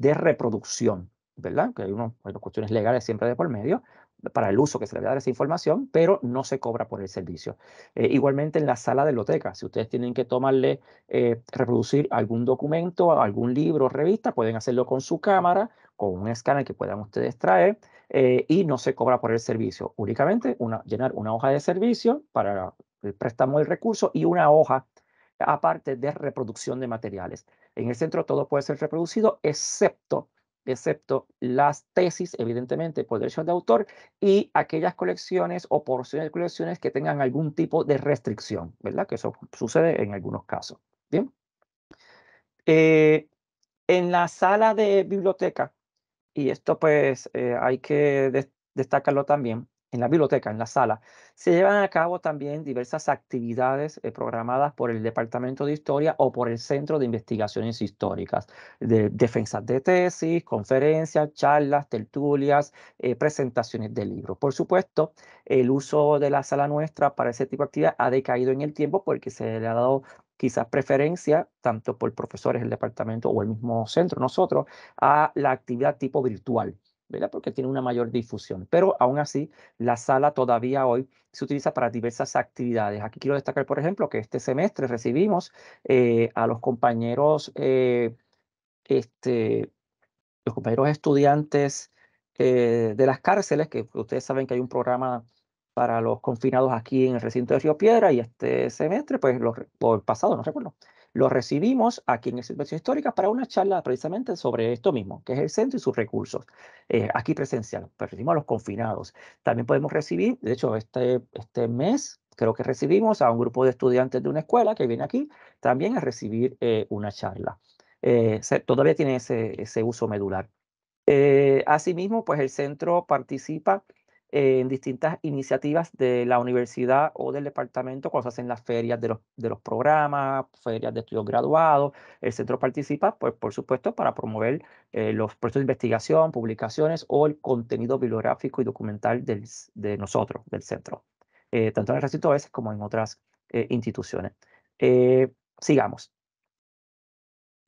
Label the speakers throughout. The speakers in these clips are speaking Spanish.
Speaker 1: de reproducción, ¿verdad? Que hay, uno unas cuestiones legales siempre de por medio para el uso que se le va a dar esa información, pero no se cobra por el servicio. Eh, igualmente en la sala de loteca, si ustedes tienen que tomarle, eh, reproducir algún documento, algún libro, revista, pueden hacerlo con su cámara, con un escáner que puedan ustedes traer, eh, y no se cobra por el servicio. Únicamente una, llenar una hoja de servicio para el préstamo del recurso y una hoja aparte de reproducción de materiales. En el centro todo puede ser reproducido, excepto, excepto las tesis, evidentemente, por derechos de autor, y aquellas colecciones o porciones de colecciones que tengan algún tipo de restricción, ¿verdad? Que eso sucede en algunos casos. Bien. Eh, en la sala de biblioteca, y esto pues eh, hay que destacarlo también, en la biblioteca, en la sala, se llevan a cabo también diversas actividades eh, programadas por el Departamento de Historia o por el Centro de Investigaciones Históricas, de defensas de tesis, conferencias, charlas, tertulias, eh, presentaciones de libros. Por supuesto, el uso de la sala nuestra para ese tipo de actividad ha decaído en el tiempo porque se le ha dado quizás preferencia, tanto por profesores del departamento o el mismo centro, nosotros, a la actividad tipo virtual porque tiene una mayor difusión. Pero aún así, la sala todavía hoy se utiliza para diversas actividades. Aquí quiero destacar, por ejemplo, que este semestre recibimos eh, a los compañeros, eh, este, los compañeros estudiantes eh, de las cárceles, que ustedes saben que hay un programa para los confinados aquí en el recinto de Río Piedra y este semestre, pues, los, el pasado, no recuerdo, lo recibimos aquí en Excepción Histórica para una charla precisamente sobre esto mismo, que es el centro y sus recursos. Eh, aquí presencial, pues, recibimos a los confinados. También podemos recibir, de hecho, este, este mes creo que recibimos a un grupo de estudiantes de una escuela que viene aquí también a recibir eh, una charla. Eh, todavía tiene ese, ese uso medular. asimismo, pues el centro participa en distintas iniciativas de la universidad o del departamento cuando se hacen las ferias de los, de los programas, ferias de estudios graduados. El centro participa, pues, por supuesto, para promover eh, los proyectos de investigación, publicaciones o el contenido bibliográfico y documental del, de nosotros, del centro, eh, tanto en el recinto a como en otras eh, instituciones. sigamos.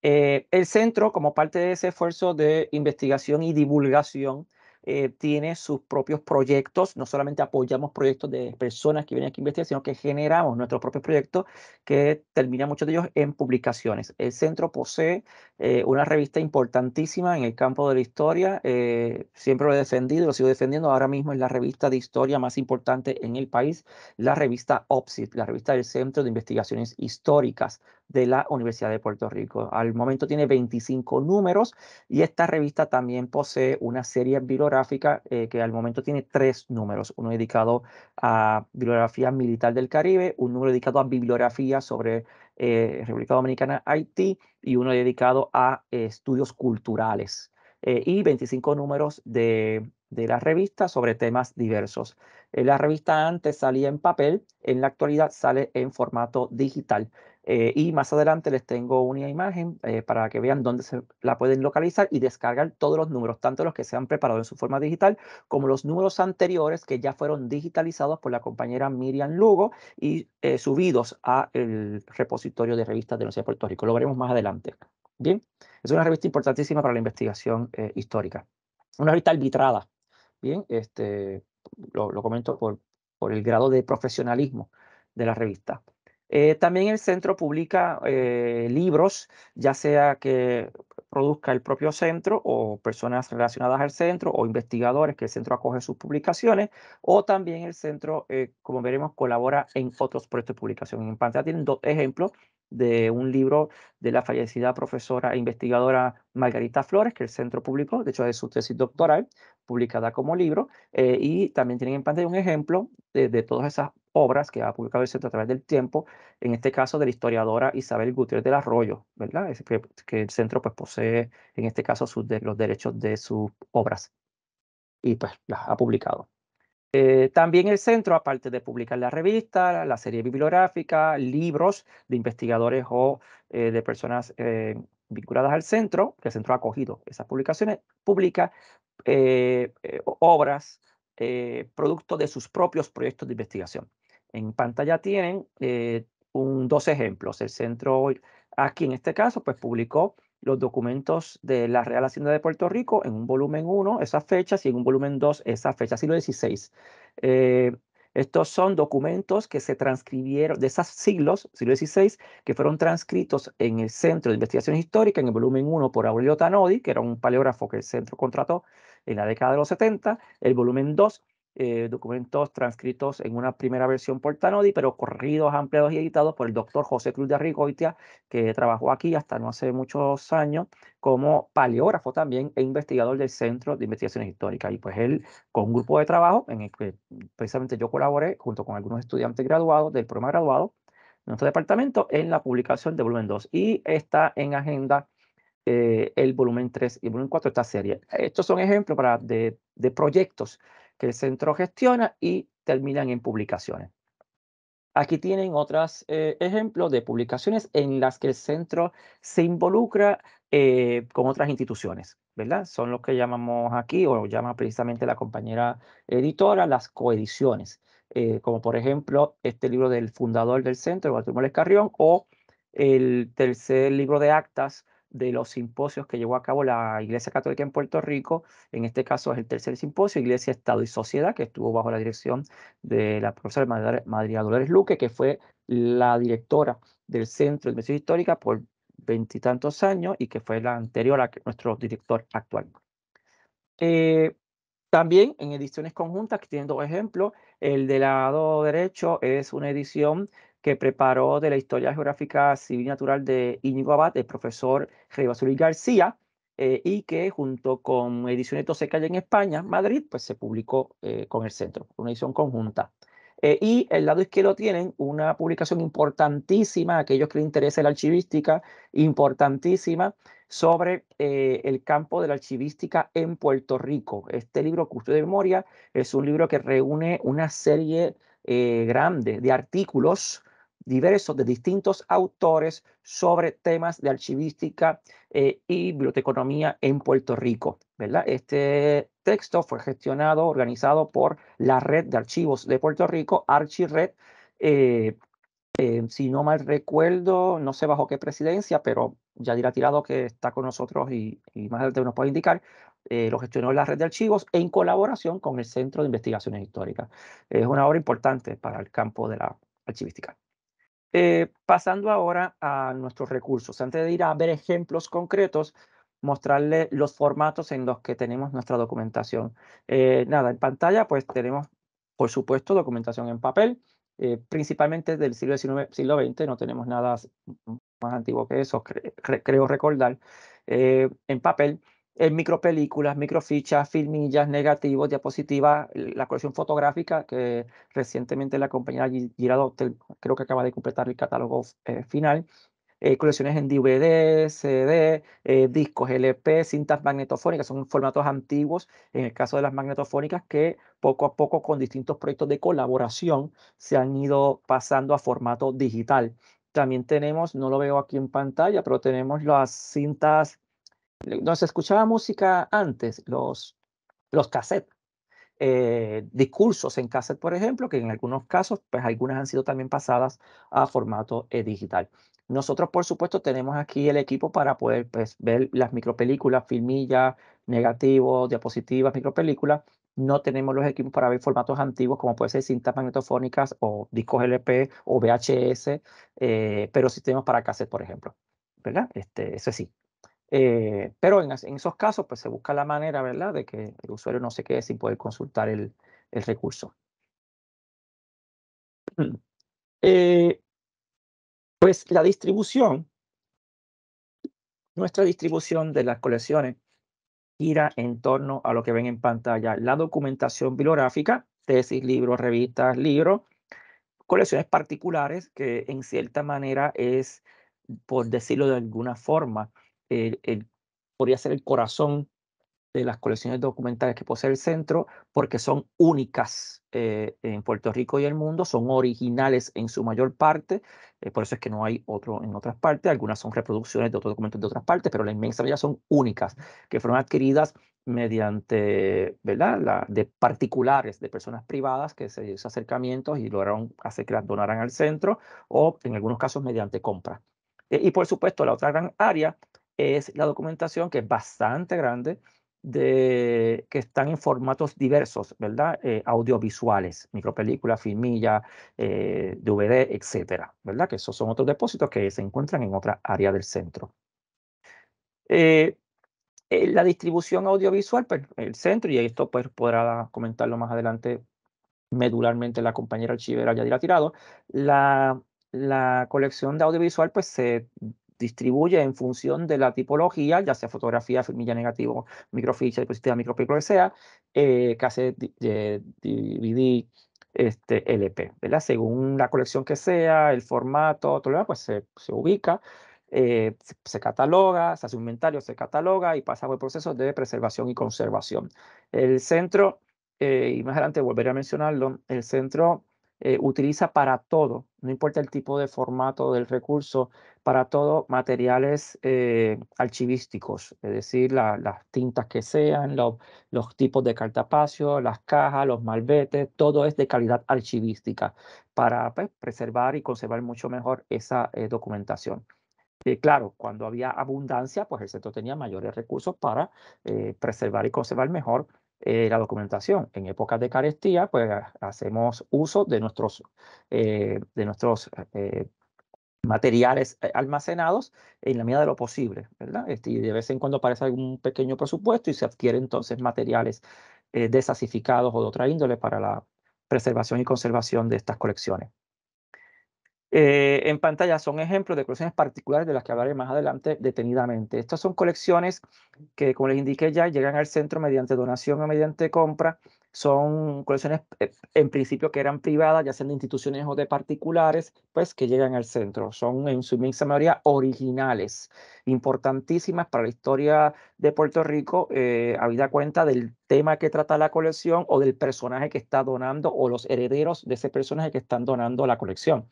Speaker 1: el centro, como parte de ese esfuerzo de investigación y divulgación, eh, tiene sus propios proyectos. No solamente apoyamos proyectos de personas que vienen aquí a investigar, sino que generamos nuestros propios proyectos que terminan muchos de ellos en publicaciones. El centro posee eh, una revista importantísima en el campo de la historia. Eh, siempre lo he defendido, lo sigo defendiendo. Ahora mismo es la revista de historia más importante en el país, la revista OPSIT, la revista del Centro de Investigaciones Históricas de la Universidad de Puerto Rico. Al momento tiene 25 números y esta revista también posee una serie bibliográfica eh, que al momento tiene tres números, uno dedicado a bibliografía militar del Caribe, un número dedicado a bibliografía sobre eh, República Dominicana, Haití, y uno dedicado a estudios culturales. Eh, y 25 números de, de, la revista sobre temas diversos. Eh, la revista antes salía en papel, en la actualidad sale en formato digital. Eh, y más adelante les tengo una imagen eh, para que vean dónde se la pueden localizar y descargar todos los números, tanto los que se han preparado en su forma digital como los números anteriores que ya fueron digitalizados por la compañera Miriam Lugo y eh, subidos a el repositorio de revistas de la Universidad Puerto Rico. Lo veremos más adelante. Bien, es una revista importantísima para la investigación histórica. Una revista arbitrada. Bien, este, lo, comento por el grado de profesionalismo de la revista. Eh, también el centro publica eh, libros, ya sea que produzca el propio centro o personas relacionadas al centro o investigadores que el centro acoge sus publicaciones, o también el centro, eh, como veremos, colabora en otros proyectos de publicación. En pantalla tienen dos ejemplos de un libro de la fallecida profesora e investigadora Margarita Flores, que el centro publicó, de hecho es su tesis doctoral, publicada como libro, eh, y también tienen en pantalla un ejemplo de, todas esas obras que ha publicado el centro a través del tiempo, en este caso de la historiadora Isabel Gutiérrez del Arroyo, ¿verdad? que, que, el centro pues, posee, en este caso, sus de, los derechos de sus obras y pues las ha publicado. Eh, también el centro, aparte de publicar la revista, la serie bibliográfica, libros de investigadores o eh, de personas eh, vinculadas al centro, que el centro ha acogido esas publicaciones, publica obras producto de sus propios proyectos de investigación. En pantalla tienen dos ejemplos. El centro aquí en este caso, pues publicó los documentos de la Real Hacienda de Puerto Rico en un volumen 1, esas fechas, y en un volumen 2, esas fechas, siglo XVI. Eh, estos son documentos que se transcribieron de esos siglos, siglo XVI, que fueron transcritos en el Centro de Investigación Histórica, en el volumen 1 por Aurelio Tanodi, que era un paleógrafo que el centro contrató en la década de los 70, el volumen 2 eh, documentos transcritos en una primera versión por Tanodi, pero corridos, ampliados y editados por el doctor José Cruz de Arrigoitia, que trabajó aquí hasta no hace muchos años como paleógrafo también e investigador del Centro de Investigaciones Históricas. Y pues él, con un grupo de trabajo en el que precisamente yo colaboré junto con algunos estudiantes graduados del programa graduado de nuestro departamento en la publicación de volumen 2 y está en agenda eh, el volumen 3 y el volumen 4 de esta serie. Estos son ejemplos para, de, de proyectos que el centro gestiona y terminan en publicaciones. Aquí tienen otros eh, ejemplos de publicaciones en las que el centro se involucra eh, con otras instituciones, ¿verdad? Son los que llamamos aquí, o llama precisamente la compañera editora, las coediciones, eh, como por ejemplo este libro del fundador del centro, Bartolomé Carrión, o el tercer libro de actas de los simposios que llevó a cabo la Iglesia Católica en Puerto Rico. En este caso es el tercer simposio, Iglesia, Estado y Sociedad, que estuvo bajo la dirección de la profesora María Dolores Luque, que fue la directora del Centro de Investigación Histórica por veintitantos años y que fue la anterior a nuestro director actual. Eh, también en ediciones conjuntas, que tienen dos ejemplos, el de lado derecho es una edición que preparó de la historia geográfica civil y natural de Íñigo Abad, el profesor Rey García, eh, y que junto con Ediciones Calle en España, Madrid, pues se publicó eh, con el centro, una edición conjunta. Eh, y el lado izquierdo tienen una publicación importantísima, aquellos que les interesa la archivística, importantísima, sobre el campo de la archivística en Puerto Rico. Este libro, Custodio de Memoria, es un libro que reúne una serie grande de artículos diversos de distintos autores sobre temas de archivística eh, y biblioteconomía en Puerto Rico. ¿verdad? Este texto fue gestionado, organizado por la Red de Archivos de Puerto Rico, Archired. Eh, eh, si no mal recuerdo, no sé bajo qué presidencia, pero ya dirá Tirado que está con nosotros y, más adelante nos puede indicar, lo gestionó la red de archivos en colaboración con el Centro de Investigaciones Históricas. Es una obra importante para el campo de la archivística. Eh, pasando ahora a nuestros recursos, antes de ir a ver ejemplos concretos, mostrarle los formatos en los que tenemos nuestra documentación. Eh, nada, en pantalla pues tenemos, por supuesto, documentación en papel, eh, principalmente del siglo XIX, siglo XX, no tenemos nada más antiguo que eso, creo recordar, en papel en eh, micro fichas, filmillas, negativos, diapositivas, la colección fotográfica que recientemente la compañía Girado creo que acaba de completar el catálogo eh, final, eh, colecciones en DVD, CD, discos LP, cintas magnetofónicas, son formatos antiguos, en el caso de las magnetofónicas, que poco a poco con distintos proyectos de colaboración se han ido pasando a formato digital. También tenemos, no lo veo aquí en pantalla, pero tenemos las cintas nos escuchaba música antes, los, los cassettes, eh, discursos en cassette, por ejemplo, que en algunos casos, pues algunas han sido también pasadas a formato eh, digital. Nosotros, por supuesto, tenemos aquí el equipo para poder pues, ver las micropelículas, filmillas, negativos, diapositivas, micropelículas. No tenemos los equipos para ver formatos antiguos como puede ser cintas magnetofónicas o discos LP o VHS, eh, pero sí tenemos para cassette, por ejemplo. ¿Verdad? Este, eso sí. Eh, pero en, esos casos, pues se busca la manera, ¿verdad?, de que el usuario no se quede sin poder consultar el, recurso. Eh, pues la distribución, nuestra distribución de las colecciones gira en torno a lo que ven en pantalla, la documentación bibliográfica, tesis, libros, revistas, libros, colecciones particulares, que en cierta manera es, por decirlo de alguna forma, podría ser el corazón de las colecciones documentales que posee el centro, porque son únicas eh, en Puerto Rico y el mundo, son originales en su mayor parte, eh, por eso es que no hay otro en otras partes, algunas son reproducciones de otros documentos de otras partes, pero la inmensa mayoría son únicas, que fueron adquiridas mediante, ¿verdad?, la, de particulares, de personas privadas que se hizo acercamientos y lograron hacer que las donaran al centro, o en algunos casos mediante compra. Eh, y por supuesto, la otra gran área es la documentación que es bastante grande, de, que están en formatos diversos, ¿verdad? Eh, audiovisuales, micropelículas, filmillas, eh, DVD, etcétera, ¿verdad? Que esos son otros depósitos que se encuentran en otra área del centro. Eh, eh, la distribución audiovisual, pues, el centro, y esto pues, podrá comentarlo más adelante medularmente la compañera ya dirá Tirado, la, la colección de audiovisual pues se distribuye en función de la tipología, ya sea fotografía, filmilla negativo, microficha, diapositiva, lo que sea, eh, que hace DVD, eh, este, LP, ¿verdad? Según la colección que sea, el formato, todo lo demás, pues se, ubica. Eh, se cataloga, se hace un inventario, se cataloga y pasa por el proceso de preservación y conservación. El centro, y más adelante volveré a mencionarlo, el centro eh, utiliza para todo, no importa el tipo de formato del recurso, para todo materiales eh, archivísticos, es decir, las tintas que sean, los tipos de cartapacio, las cajas, los malbetes, todo es de calidad archivística para pues, preservar y conservar mucho mejor esa eh, documentación. claro, cuando había abundancia, pues el centro tenía mayores recursos para preservar y conservar mejor eh, la documentación. En épocas de carestía, pues hacemos uso de nuestros, eh, de nuestros eh, materiales almacenados en la medida de lo posible, ¿verdad? Este, y de vez en cuando aparece algún pequeño presupuesto y se adquiere entonces materiales desasificados o de otra índole para la preservación y conservación de estas colecciones. Eh, en pantalla son ejemplos de colecciones particulares de las que hablaré más adelante detenidamente. Estas son colecciones que, como les indiqué ya, llegan al centro mediante donación o mediante compra. Son colecciones eh, en principio que eran privadas, ya sean de instituciones o de particulares, pues que llegan al centro. Son en su inmensa mayoría originales, importantísimas para la historia de Puerto Rico, eh, habida cuenta del tema que trata la colección o del personaje que está donando o los herederos de ese personaje que están donando la colección.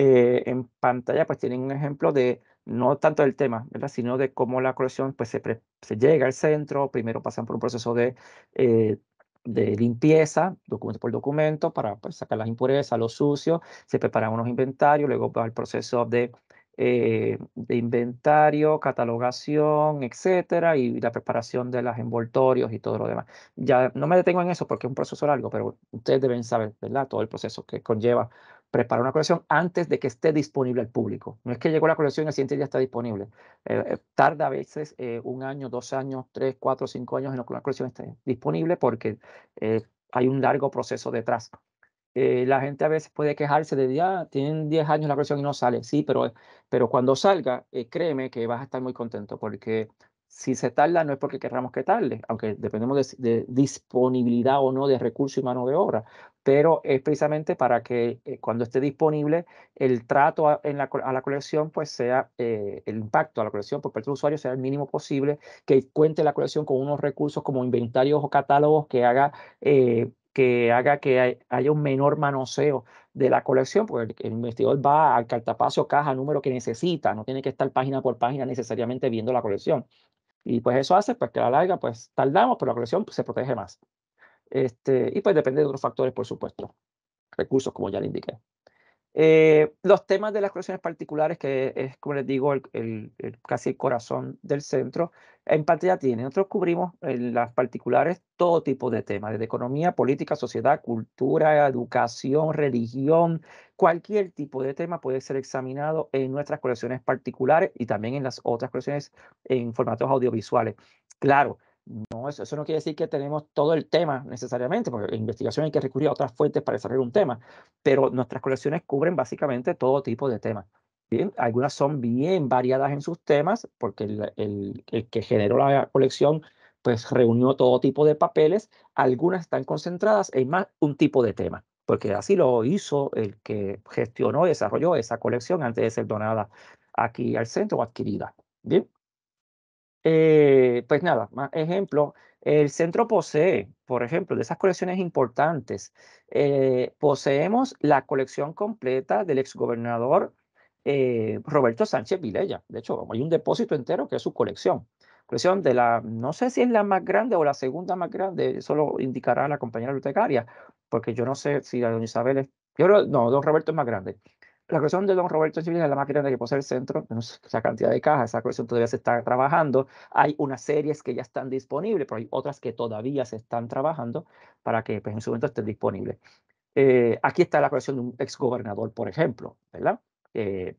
Speaker 1: Eh, en pantalla pues tienen un ejemplo de no tanto del tema, ¿verdad? sino de cómo la colección pues, se, se llega al centro, primero pasan por un proceso de, eh, de limpieza, documento por documento, para pues, sacar las impurezas, los sucios, se preparan unos inventarios, luego va el proceso de, eh, de inventario, catalogación, etcétera, y la preparación de los envoltorios y todo lo demás. Ya no me detengo en eso porque es un proceso largo, pero ustedes deben saber, ¿verdad? Todo el proceso que conlleva Prepara una colección antes de que esté disponible al público. No es que llegó la colección y el siguiente día está disponible. Eh, eh, tarda a veces eh, un año, dos años, tres, cuatro, cinco años en lo que una colección esté disponible porque hay un largo proceso detrás. la gente a veces puede quejarse de, ya, tienen diez años la colección y no sale. Sí, pero, pero cuando salga, créeme que vas a estar muy contento porque si se tarda no es porque querramos que tarde, aunque dependemos de, disponibilidad o no de recursos y mano de obra, pero es precisamente para que eh, cuando esté disponible el trato a, la, colección, pues sea eh, el impacto a la colección por parte del usuario sea el mínimo posible, que cuente la colección con unos recursos como inventarios o catálogos que haga... Eh, que haga que haya un menor manoseo de la colección, porque el, investigador va al cartapacio, caja, número que necesita, no tiene que estar página por página necesariamente viendo la colección. Y pues eso hace pues, que la larga pues tardamos, pero la colección pues, se protege más. Este, y pues depende de otros factores, por supuesto. Recursos, como ya le indiqué. Eh, los temas de las colecciones particulares, que es, como les digo, el, casi el corazón del centro, en parte ya tiene. Nosotros cubrimos en eh, las particulares todo tipo de temas, desde economía, política, sociedad, cultura, educación, religión, cualquier tipo de tema puede ser examinado en nuestras colecciones particulares y también en las otras colecciones en formatos audiovisuales. Claro, no, eso, no quiere decir que tenemos todo el tema necesariamente, porque en investigación hay que recurrir a otras fuentes para desarrollar un tema, pero nuestras colecciones cubren básicamente todo tipo de temas. Bien, algunas son bien variadas en sus temas, porque el, que generó la colección pues reunió todo tipo de papeles, algunas están concentradas en más un tipo de tema, porque así lo hizo el que gestionó y desarrolló esa colección antes de ser donada aquí al centro o adquirida. Bien. Eh, pues nada, más ejemplo, el centro posee, por ejemplo, de esas colecciones importantes, eh, poseemos la colección completa del exgobernador eh, Roberto Sánchez Vilella. De hecho, hay un depósito entero que es su colección. Colección de la, no sé si es la más grande o la segunda más grande, eso lo indicará la compañera Lutecaria, porque yo no sé si la doña Isabel es, yo no, don Roberto es más grande la cuestión de don Roberto Civil es la máquina de que posee el centro, Esa cantidad de cajas, esa colección todavía se está trabajando. Hay unas series que ya están disponibles, pero hay otras que todavía se están trabajando para que pues, en su momento estén disponibles. Eh, aquí está la colección de un exgobernador, por ejemplo, ¿verdad? Eh,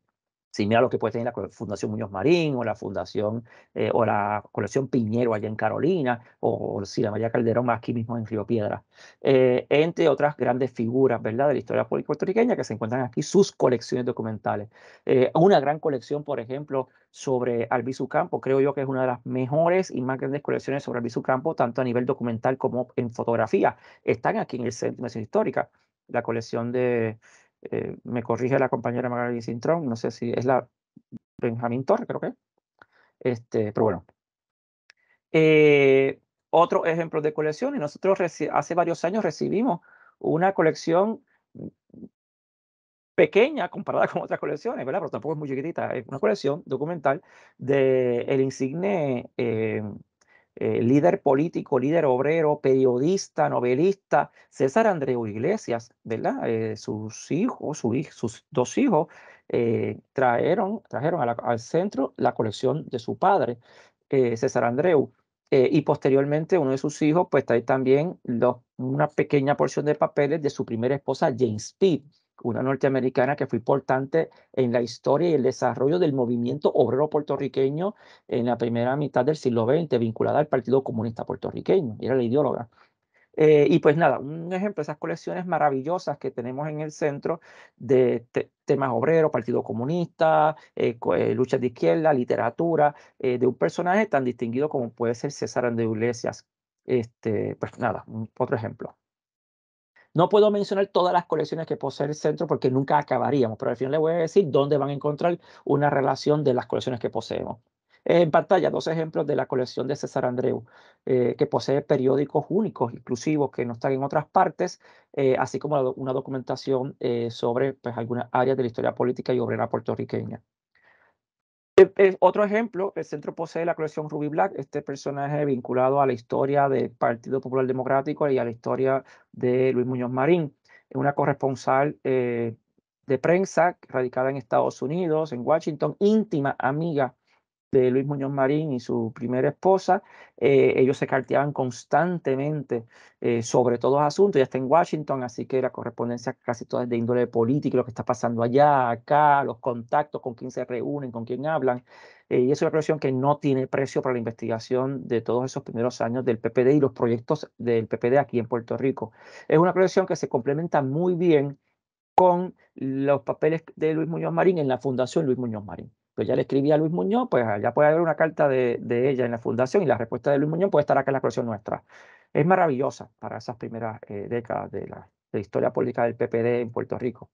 Speaker 1: si mira lo que puede tener la Fundación Muñoz Marín o la Fundación eh, o la Colección Piñero allá en Carolina o, si la María Calderón aquí mismo en Río Piedra, eh, entre otras grandes figuras ¿verdad? de la historia puertorriqueña que se encuentran aquí sus colecciones documentales. Eh, una gran colección, por ejemplo, sobre Albizu Campo, creo yo que es una de las mejores y más grandes colecciones sobre Albizu Campo, tanto a nivel documental como en fotografía. Están aquí en el Centro de Histórica, la colección de eh, me corrige la compañera Magali Sintrón, no sé si es la Benjamín Torres, creo que. Este, pero bueno. Eh, otro ejemplo de colección, y nosotros hace varios años recibimos una colección pequeña comparada con otras colecciones, ¿verdad? Pero tampoco es muy chiquitita, es una colección documental del el insigne eh, eh, líder político, líder obrero, periodista, novelista, César Andreu Iglesias, ¿verdad? Eh, sus hijos, sus dos hijos, eh, trajeron, al centro la colección de su padre, César Andreu. y posteriormente uno de sus hijos pues trae también una pequeña porción de papeles de su primera esposa Jane Speed una norteamericana que fue importante en la historia y el desarrollo del movimiento obrero puertorriqueño en la primera mitad del siglo XX, vinculada al Partido Comunista Puertorriqueño, era la ideóloga. Eh, y pues nada, un ejemplo, esas colecciones maravillosas que tenemos en el centro de temas obreros, Partido Comunista, eh, eh, luchas de izquierda, literatura, de un personaje tan distinguido como puede ser César Andrés Iglesias. Este, pues nada, otro ejemplo. No puedo mencionar todas las colecciones que posee el centro porque nunca acabaríamos, pero al final les voy a decir dónde van a encontrar una relación de las colecciones que poseemos. En pantalla, dos ejemplos de la colección de César Andreu, eh, que posee periódicos únicos, exclusivos, que no están en otras partes, eh, así como una documentación eh, sobre pues, algunas áreas de la historia política y obrera puertorriqueña otro ejemplo, el centro posee la colección Ruby Black, este personaje vinculado a la historia del Partido Popular Democrático y a la historia de Luis Muñoz Marín, una corresponsal eh, de prensa radicada en Estados Unidos, en Washington, íntima amiga de Luis Muñoz Marín y su primera esposa. Eh, ellos se carteaban constantemente eh, sobre todos asuntos, ya está en Washington, así que la correspondencia casi toda es de índole política, lo que está pasando allá, acá, los contactos, con quién se reúnen, con quién hablan. Eh, y es una colección que no tiene precio para la investigación de todos esos primeros años del PPD y los proyectos del PPD aquí en Puerto Rico. Es una colección que se complementa muy bien con los papeles de Luis Muñoz Marín en la Fundación Luis Muñoz Marín ya le escribí a Luis Muñoz, pues allá puede haber una carta de, ella en la fundación y la respuesta de Luis Muñoz puede estar acá en la colección nuestra. Es maravillosa para esas primeras eh, décadas de la, historia política del PPD en Puerto Rico.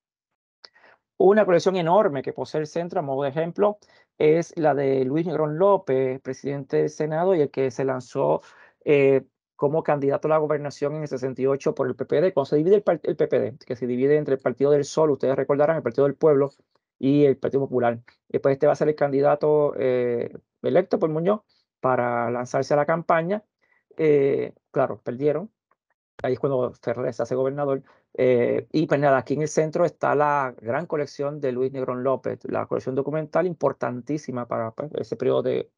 Speaker 1: Una colección enorme que posee el centro, a modo de ejemplo, es la de Luis Negrón López, presidente del Senado, y el que se lanzó eh, como candidato a la gobernación en el 68 por el PPD. Cuando se divide el, PPD, que se divide entre el Partido del Sol, ustedes recordarán, el Partido del Pueblo, y el Partido Popular. Después eh, pues, este va a ser el candidato eh, electo por Muñoz para lanzarse a la campaña. Eh, claro, perdieron. Ahí es cuando Ferrer se hace gobernador. y pues aquí en el centro está la gran colección de Luis Negrón López, la colección documental importantísima para pues, ese periodo de,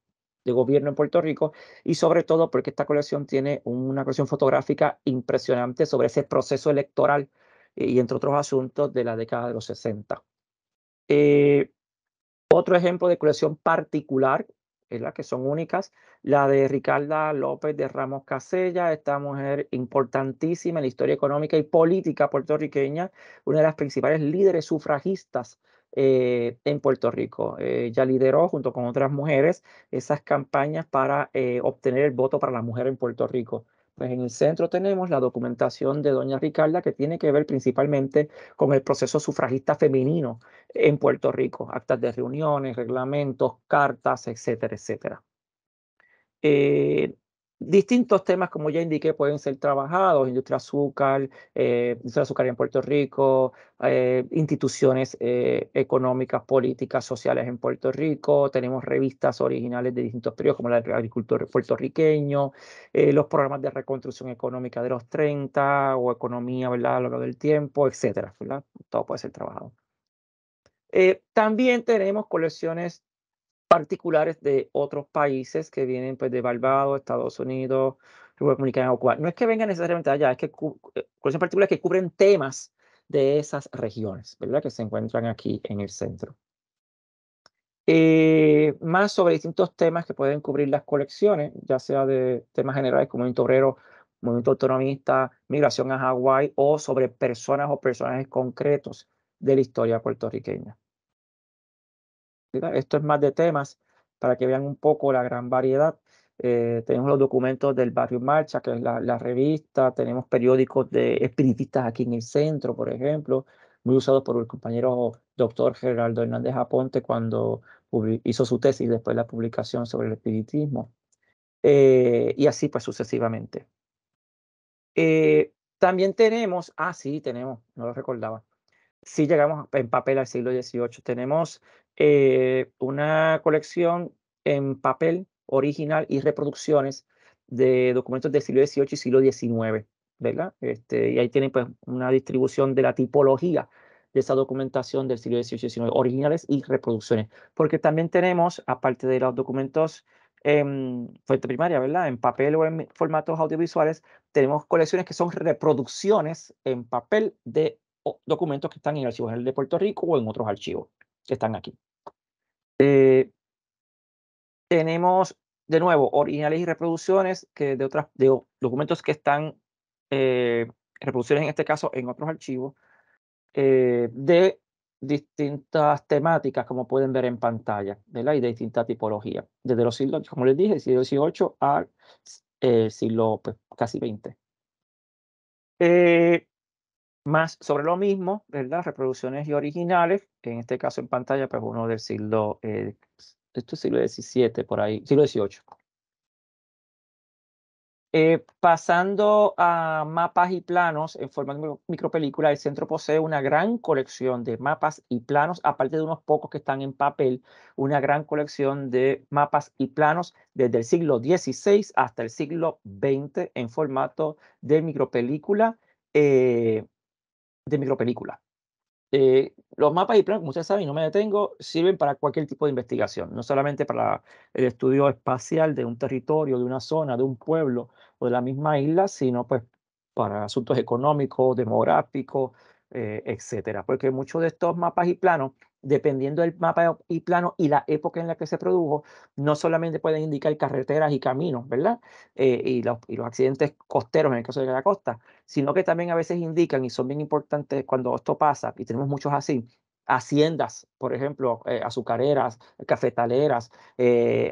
Speaker 1: de gobierno en Puerto Rico y sobre todo porque esta colección tiene una colección fotográfica impresionante sobre ese proceso electoral y entre otros asuntos de la década de los 60. Eh, otro ejemplo de colección particular, es eh, la que son únicas, la de Ricarda López de Ramos Casella, esta mujer importantísima en la historia económica y política puertorriqueña, una de las principales líderes sufragistas eh, en Puerto Rico. Ella lideró junto con otras mujeres esas campañas para obtener el voto para la mujer en Puerto Rico. Pues en el centro tenemos la documentación de doña Ricarda que tiene que ver principalmente con el proceso sufragista femenino en Puerto Rico, actas de reuniones, reglamentos, cartas, etcétera, etcétera. Eh, Distintos temas, como ya indiqué, pueden ser trabajados, industria azúcar, eh, industria azúcar en Puerto Rico, eh, instituciones eh, económicas, políticas, sociales en Puerto Rico, tenemos revistas originales de distintos periodos, como la el agricultor puertorriqueño, los programas de reconstrucción económica de los 30 o economía ¿verdad? a lo largo del tiempo, etcétera. Todo puede ser trabajado. también tenemos colecciones particulares de otros países que vienen pues, de Barbados, Estados Unidos, República Dominicana o Cuba. No es que vengan necesariamente allá, es que colecciones eh, particulares que cubren temas de esas regiones, ¿verdad? Que se encuentran aquí en el centro. Eh, más sobre distintos temas que pueden cubrir las colecciones, ya sea de temas generales como movimiento obrero, movimiento autonomista, migración a Hawái o sobre personas o personajes concretos de la historia puertorriqueña. Esto es más de temas para que vean un poco la gran variedad. Eh, tenemos los documentos del Barrio Marcha, que es la, revista, tenemos periódicos de espiritistas aquí en el centro, por ejemplo, muy usados por el compañero doctor Gerardo Hernández Aponte cuando hizo su tesis después la publicación sobre el espiritismo. Eh, y así pues sucesivamente. Eh, también tenemos, ah sí, tenemos, no lo recordaba, si llegamos en papel al siglo XVIII. Tenemos eh, una colección en papel original y reproducciones de documentos del siglo XVIII y siglo XIX, ¿verdad? Este, y ahí tienen pues una distribución de la tipología de esa documentación del siglo XVIII y XIX, originales y reproducciones. Porque también tenemos, aparte de los documentos en fuente primaria, ¿verdad? En papel o en formatos audiovisuales, tenemos colecciones que son reproducciones en papel de documentos que están en el Archivo General de Puerto Rico o en otros archivos que están aquí. Eh, tenemos, de nuevo, originales y reproducciones que de otras, de documentos que están, eh, reproducciones en este caso en otros archivos, eh, de distintas temáticas, como pueden ver en pantalla, y de distinta tipología, desde los siglos, como les dije, siglo XVIII al siglo pues, casi XX más sobre lo mismo, ¿verdad? Reproducciones y originales, en este caso en pantalla, pues uno del siglo, eh, esto siglo XVII, por ahí, siglo XVIII. Eh, pasando a mapas y planos en forma de micropelícula, el centro posee una gran colección de mapas y planos, aparte de unos pocos que están en papel, una gran colección de mapas y planos desde el siglo XVI hasta el siglo XX en formato de micropelícula. Eh, de micropelícula. Eh, los mapas y planos, como ustedes saben, no me detengo, sirven para cualquier tipo de investigación, no solamente para el estudio espacial de un territorio, de una zona, de un pueblo o de la misma isla, sino pues para asuntos económicos, demográficos, eh, etcétera. Porque muchos de estos mapas y planos, dependiendo del mapa y plano y la época en la que se produjo, no solamente pueden indicar carreteras y caminos, ¿verdad? Eh, y, los, accidentes costeros en el caso de la costa, sino que también a veces indican, y son bien importantes cuando esto pasa, y tenemos muchos así, haciendas, por ejemplo, eh, azucareras, cafetaleras,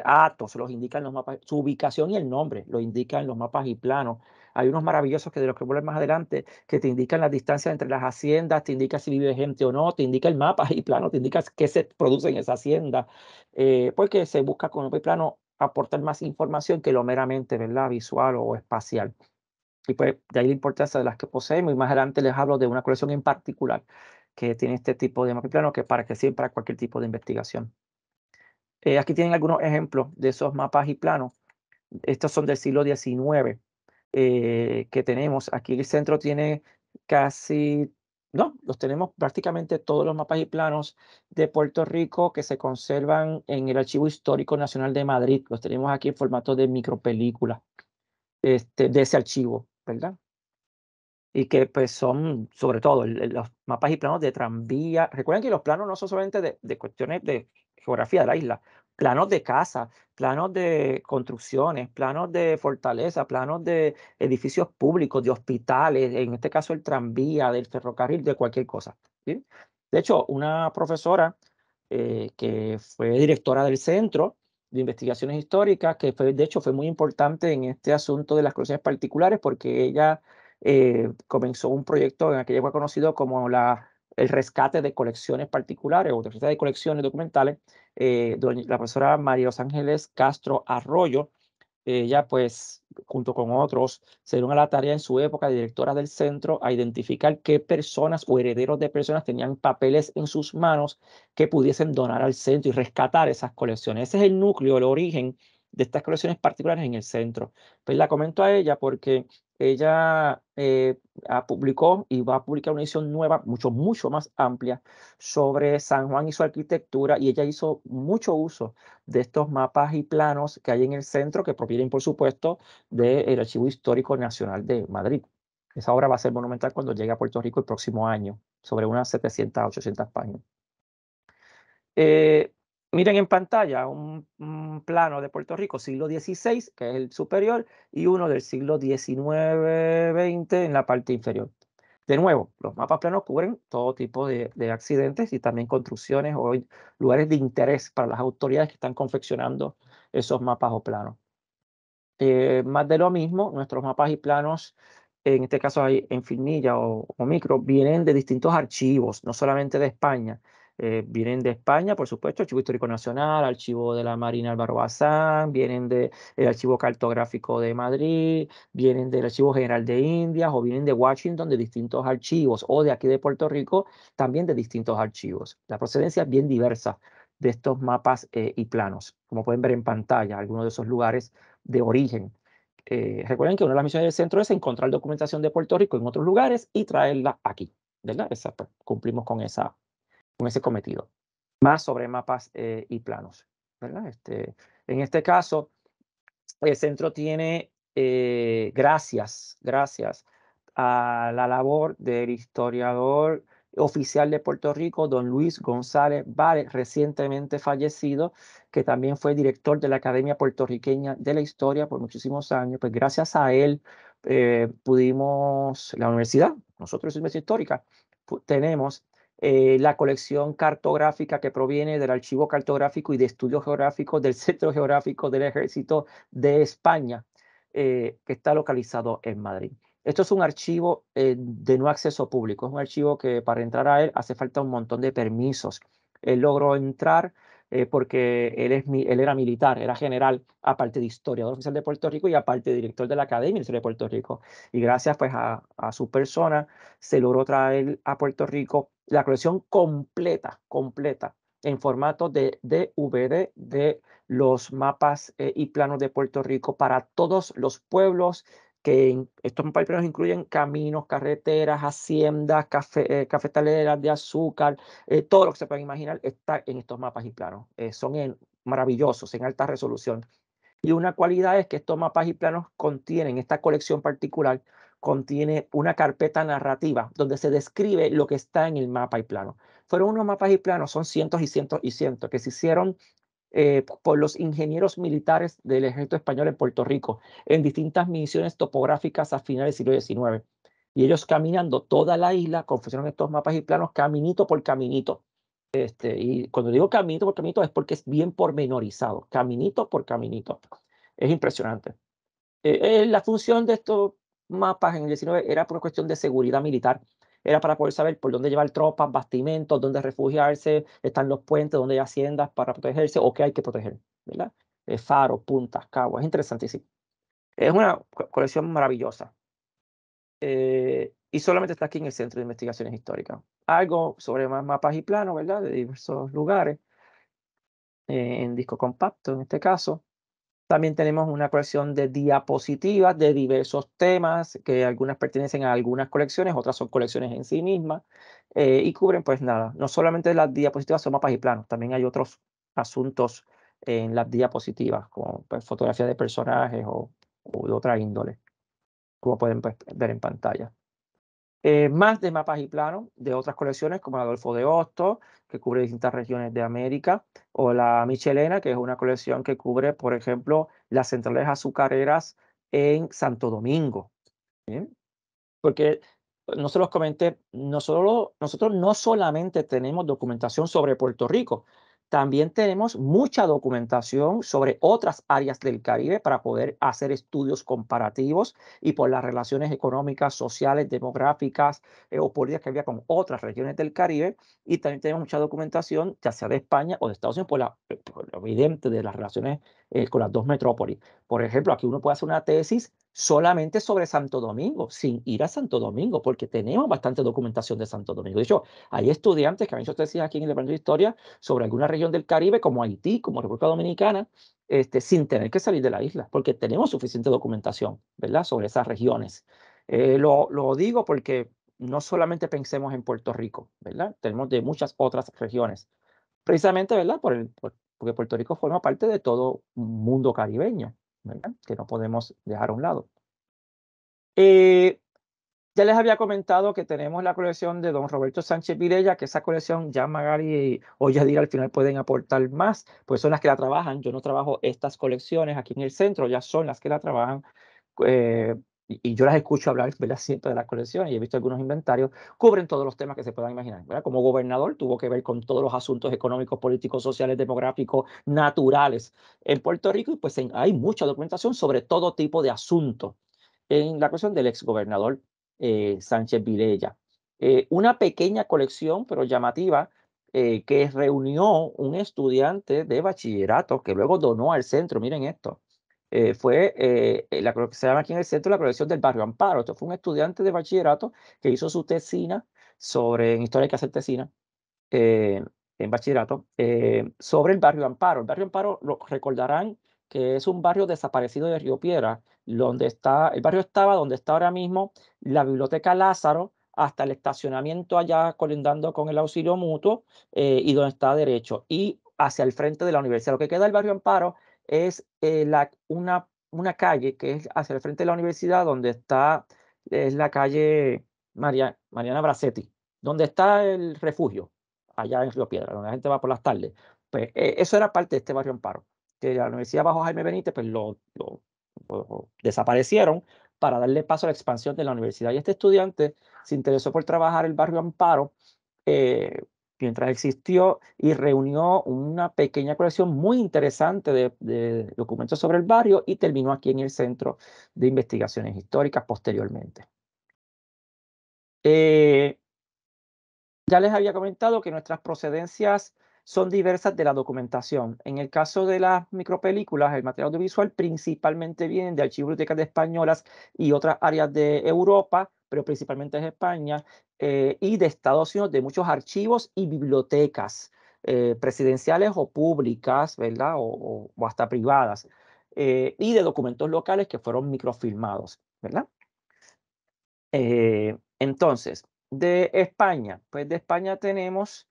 Speaker 1: atos, los indican los mapas, su ubicación y el nombre, lo indican los mapas y planos hay unos maravillosos que de los que voy más adelante, que te indican las distancias entre las haciendas, te indica si vive gente o no, te indica el mapa y plano, te indica qué se produce en esa hacienda, eh, porque pues se busca con el plano aportar más información que lo meramente ¿verdad? visual o espacial. Y pues de ahí la importancia de las que poseemos y más adelante les hablo de una colección en particular que tiene este tipo de mapa y plano que para que sirve para cualquier tipo de investigación. Eh, aquí tienen algunos ejemplos de esos mapas y planos. Estos son del siglo XIX. Eh, que tenemos. Aquí el centro tiene casi, no, los tenemos prácticamente todos los mapas y planos de Puerto Rico que se conservan en el Archivo Histórico Nacional de Madrid. Los tenemos aquí en formato de micropelícula este, de ese archivo, ¿verdad? y que pues son sobre todo los mapas y planos de tranvía. Recuerden que los planos no son solamente de, de cuestiones de geografía de la isla, planos de casa, planos de construcciones, planos de fortaleza, planos de edificios públicos, de hospitales, en este caso el tranvía, del ferrocarril, de cualquier cosa. De hecho, una profesora eh, que fue directora del Centro de Investigaciones Históricas, que fue, de hecho fue muy importante en este asunto de las colecciones particulares porque ella eh, comenzó un proyecto en aquella época conocido como la, el rescate de colecciones particulares o de colecciones documentales eh, la profesora María Los Ángeles Castro Arroyo, ella pues junto con otros se dieron a la tarea en su época de directora del centro a identificar qué personas o herederos de personas tenían papeles en sus manos que pudiesen donar al centro y rescatar esas colecciones. Ese es el núcleo, el origen de estas colecciones particulares en el centro. Pues la comento a ella porque ella eh, ah, publicó y va a publicar una edición nueva, mucho, mucho más amplia, sobre San Juan y su arquitectura, y ella hizo mucho uso de estos mapas y planos que hay en el centro, que provienen, por supuesto, del Archivo Histórico Nacional de Madrid. Esa obra va a ser monumental cuando llegue a Puerto Rico el próximo año, sobre unas 700, 800 páginas. Eh, Miren en pantalla un, plano de Puerto Rico siglo XVI, que es el superior, y uno del siglo XIX-XX en la parte inferior. De nuevo, los mapas planos cubren todo tipo de, accidentes y también construcciones o lugares de interés para las autoridades que están confeccionando esos mapas o planos. Eh, más de lo mismo, nuestros mapas y planos, en este caso hay en finilla o, o, micro, vienen de distintos archivos, no solamente de España, eh, vienen de España, por supuesto, Archivo Histórico Nacional, Archivo de la Marina Álvaro Bazán, vienen del Archivo Cartográfico de Madrid, vienen del Archivo General de Indias o vienen de Washington de distintos archivos o de aquí de Puerto Rico también de distintos archivos. La procedencia es bien diversa de estos mapas eh, y planos, como pueden ver en pantalla, algunos de esos lugares de origen. Eh, recuerden que una de las misiones del centro es encontrar documentación de Puerto Rico en otros lugares y traerla aquí, ¿verdad? cumplimos con esa con ese cometido, más sobre mapas eh, y planos. ¿verdad? Este, en este caso, el centro tiene eh, gracias, gracias a la labor del historiador oficial de Puerto Rico, don Luis González Vare, recientemente fallecido, que también fue director de la Academia Puertorriqueña de la Historia por muchísimos años. Pues gracias a él eh, pudimos, la universidad, nosotros en Universidad Histórica, tenemos eh, la colección cartográfica que proviene del Archivo Cartográfico y de Estudios Geográficos del Centro Geográfico del Ejército de España, eh, que está localizado en Madrid. Esto es un archivo eh, de no acceso público, es un archivo que para entrar a él hace falta un montón de permisos. Él logró entrar porque él, es, él era militar, era general, aparte de historiador oficial de Puerto Rico y aparte de director de la Academia de Puerto Rico. Y gracias pues, a, a su persona se logró traer a Puerto Rico la colección completa, completa, en formato de DVD de los mapas eh, y planos de Puerto Rico para todos los pueblos, que estos mapas y planos incluyen caminos, carreteras, haciendas, eh, cafetaleras de azúcar, eh, todo lo que se pueda imaginar está en estos mapas y planos. son en, maravillosos, en alta resolución. Y una cualidad es que estos mapas y planos contienen esta colección particular contiene una carpeta narrativa donde se describe lo que está en el mapa y plano. Fueron unos mapas y planos, son cientos y cientos y cientos, que se hicieron eh, por los ingenieros militares del ejército español en Puerto Rico en distintas misiones topográficas a finales del siglo XIX. Y ellos caminando toda la isla, confeccionaron estos mapas y planos caminito por caminito. Este, y cuando digo caminito por caminito es porque es bien pormenorizado, caminito por caminito. Es impresionante. Eh, eh, la función de estos mapas en el 19 era por cuestión de seguridad militar. Era para poder saber por dónde llevar tropas, bastimentos, dónde refugiarse, están los puentes, dónde hay haciendas para protegerse o qué hay que proteger. ¿verdad? Eh, puntas, cabos. Es interesantísimo. Es una colección maravillosa. Eh, y solamente está aquí en el Centro de Investigaciones Históricas. Algo sobre más mapas y planos, ¿verdad? De diversos lugares. Eh, en disco compacto, en este caso. También tenemos una colección de diapositivas de diversos temas, que algunas pertenecen a algunas colecciones, otras son colecciones en sí mismas, eh, y cubren pues nada, no solamente las diapositivas son mapas y planos, también hay otros asuntos en las diapositivas, como pues, fotografías de personajes o, de otra índole, como pueden pues, ver en pantalla. Eh, más de mapas y planos de otras colecciones como la Adolfo de Hosto, que cubre distintas regiones de América, o la Michelena, que es una colección que cubre, por ejemplo, las centrales azucareras en Santo Domingo. Porque no se los comenté, nosotros no solamente tenemos documentación sobre Puerto Rico, también tenemos mucha documentación sobre otras áreas del Caribe para poder hacer estudios comparativos y por las relaciones económicas, sociales, demográficas eh, o políticas que había con otras regiones del Caribe. Y también tenemos mucha documentación, ya sea de España o de Estados Unidos, por, la, lo evidente de las relaciones eh, con las dos metrópolis. Por ejemplo, aquí uno puede hacer una tesis solamente sobre Santo Domingo, sin ir a Santo Domingo, porque tenemos bastante documentación de Santo Domingo. De hecho, hay estudiantes que han hecho tesis aquí en el Departamento de Historia sobre alguna región del Caribe, como Haití, como República Dominicana, este, sin tener que salir de la isla, porque tenemos suficiente documentación, ¿verdad?, sobre esas regiones. Eh, lo, lo digo porque no solamente pensemos en Puerto Rico, ¿verdad? Tenemos de muchas otras regiones, precisamente, ¿verdad? porque Puerto Rico forma parte de todo mundo caribeño que no podemos dejar a un lado. Eh, ya les había comentado que tenemos la colección de don Roberto Sánchez Virella, que esa colección ya Magari o Yadira al final pueden aportar más, pues son las que la trabajan. Yo no trabajo estas colecciones aquí en el centro, ya son las que la trabajan. Eh, y yo las escucho hablar ¿verdad? siempre de las colecciones y he visto algunos inventarios, cubren todos los temas que se puedan imaginar. ¿verdad? Como gobernador tuvo que ver con todos los asuntos económicos, políticos, sociales, demográficos, naturales en Puerto Rico y pues hay mucha documentación sobre todo tipo de asuntos en la cuestión del exgobernador eh, Sánchez Vilella. Eh, una pequeña colección, pero llamativa, eh, que reunió un estudiante de bachillerato que luego donó al centro, miren esto, eh, fue eh, eh la que se llama aquí en el centro la colección del barrio Amparo. Esto fue un estudiante de bachillerato que hizo su tesina sobre, en historia hay que hacer tesina, eh, en bachillerato, sobre el barrio Amparo. El barrio Amparo lo recordarán que es un barrio desaparecido de Río Piedra, donde está, el barrio estaba donde está ahora mismo la biblioteca Lázaro, hasta el estacionamiento allá colindando con el auxilio mutuo y donde está derecho y hacia el frente de la universidad. Lo que queda el barrio Amparo es eh, la, una, una calle que es hacia el frente de la universidad, donde está, es la calle Mariana Bracetti, donde está el refugio, allá en Río Piedra, donde la gente va por las tardes. Pues eh, eso era parte de este barrio Amparo, que la Universidad Bajo Jaime Benítez pues lo, desaparecieron para darle paso a la expansión de la universidad. Y este estudiante se interesó por trabajar el barrio Amparo eh, mientras existió y reunió una pequeña colección muy interesante de, documentos sobre el barrio y terminó aquí en el Centro de Investigaciones Históricas posteriormente. Eh, ya les había comentado que nuestras procedencias son diversas de la documentación. En el caso de las micropelículas, el material audiovisual principalmente viene de archivos de españolas y otras áreas de Europa, pero principalmente es España, eh, y de Estados Unidos, de muchos archivos y bibliotecas eh, presidenciales o públicas, ¿verdad? O, hasta privadas, eh, y de documentos locales que fueron microfilmados, ¿verdad? entonces, de España, pues de España tenemos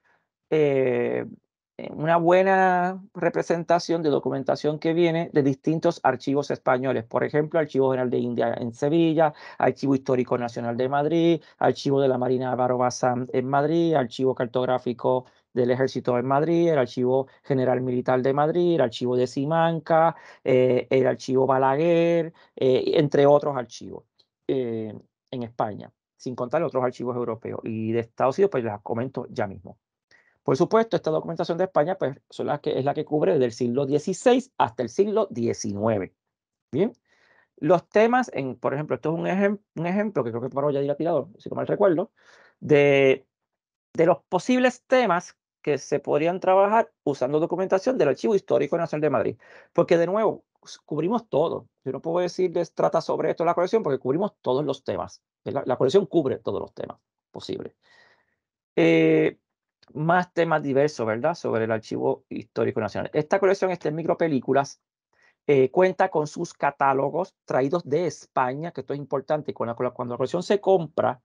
Speaker 1: eh, una buena representación de documentación que viene de distintos archivos españoles, por ejemplo, Archivo General de India en Sevilla, Archivo Histórico Nacional de Madrid, Archivo de la Marina de en Madrid, Archivo Cartográfico del Ejército en Madrid, el Archivo General Militar de Madrid, el Archivo de Simanca, eh, el Archivo Balaguer, eh, entre otros archivos en España, sin contar otros archivos europeos. Y de Estados Unidos, pues las comento ya mismo. Por supuesto, esta documentación de España pues, que, es la que cubre desde el siglo XVI hasta el siglo XIX. Bien, los temas, en, por ejemplo, esto es un, un ejemplo que creo que Pablo ya dirá tirado, si no mal recuerdo, de, de los posibles temas que se podrían trabajar usando documentación del Archivo Histórico Nacional de Madrid. Porque de nuevo, cubrimos todo. Yo no puedo decirles trata sobre esto la colección porque cubrimos todos los temas. La, la colección cubre todos los temas posibles. Eh, más temas diversos, ¿verdad?, sobre el Archivo Histórico Nacional. Esta colección este en micropelículas, eh, cuenta con sus catálogos traídos de España, que esto es importante, cuando, cuando la colección se compra,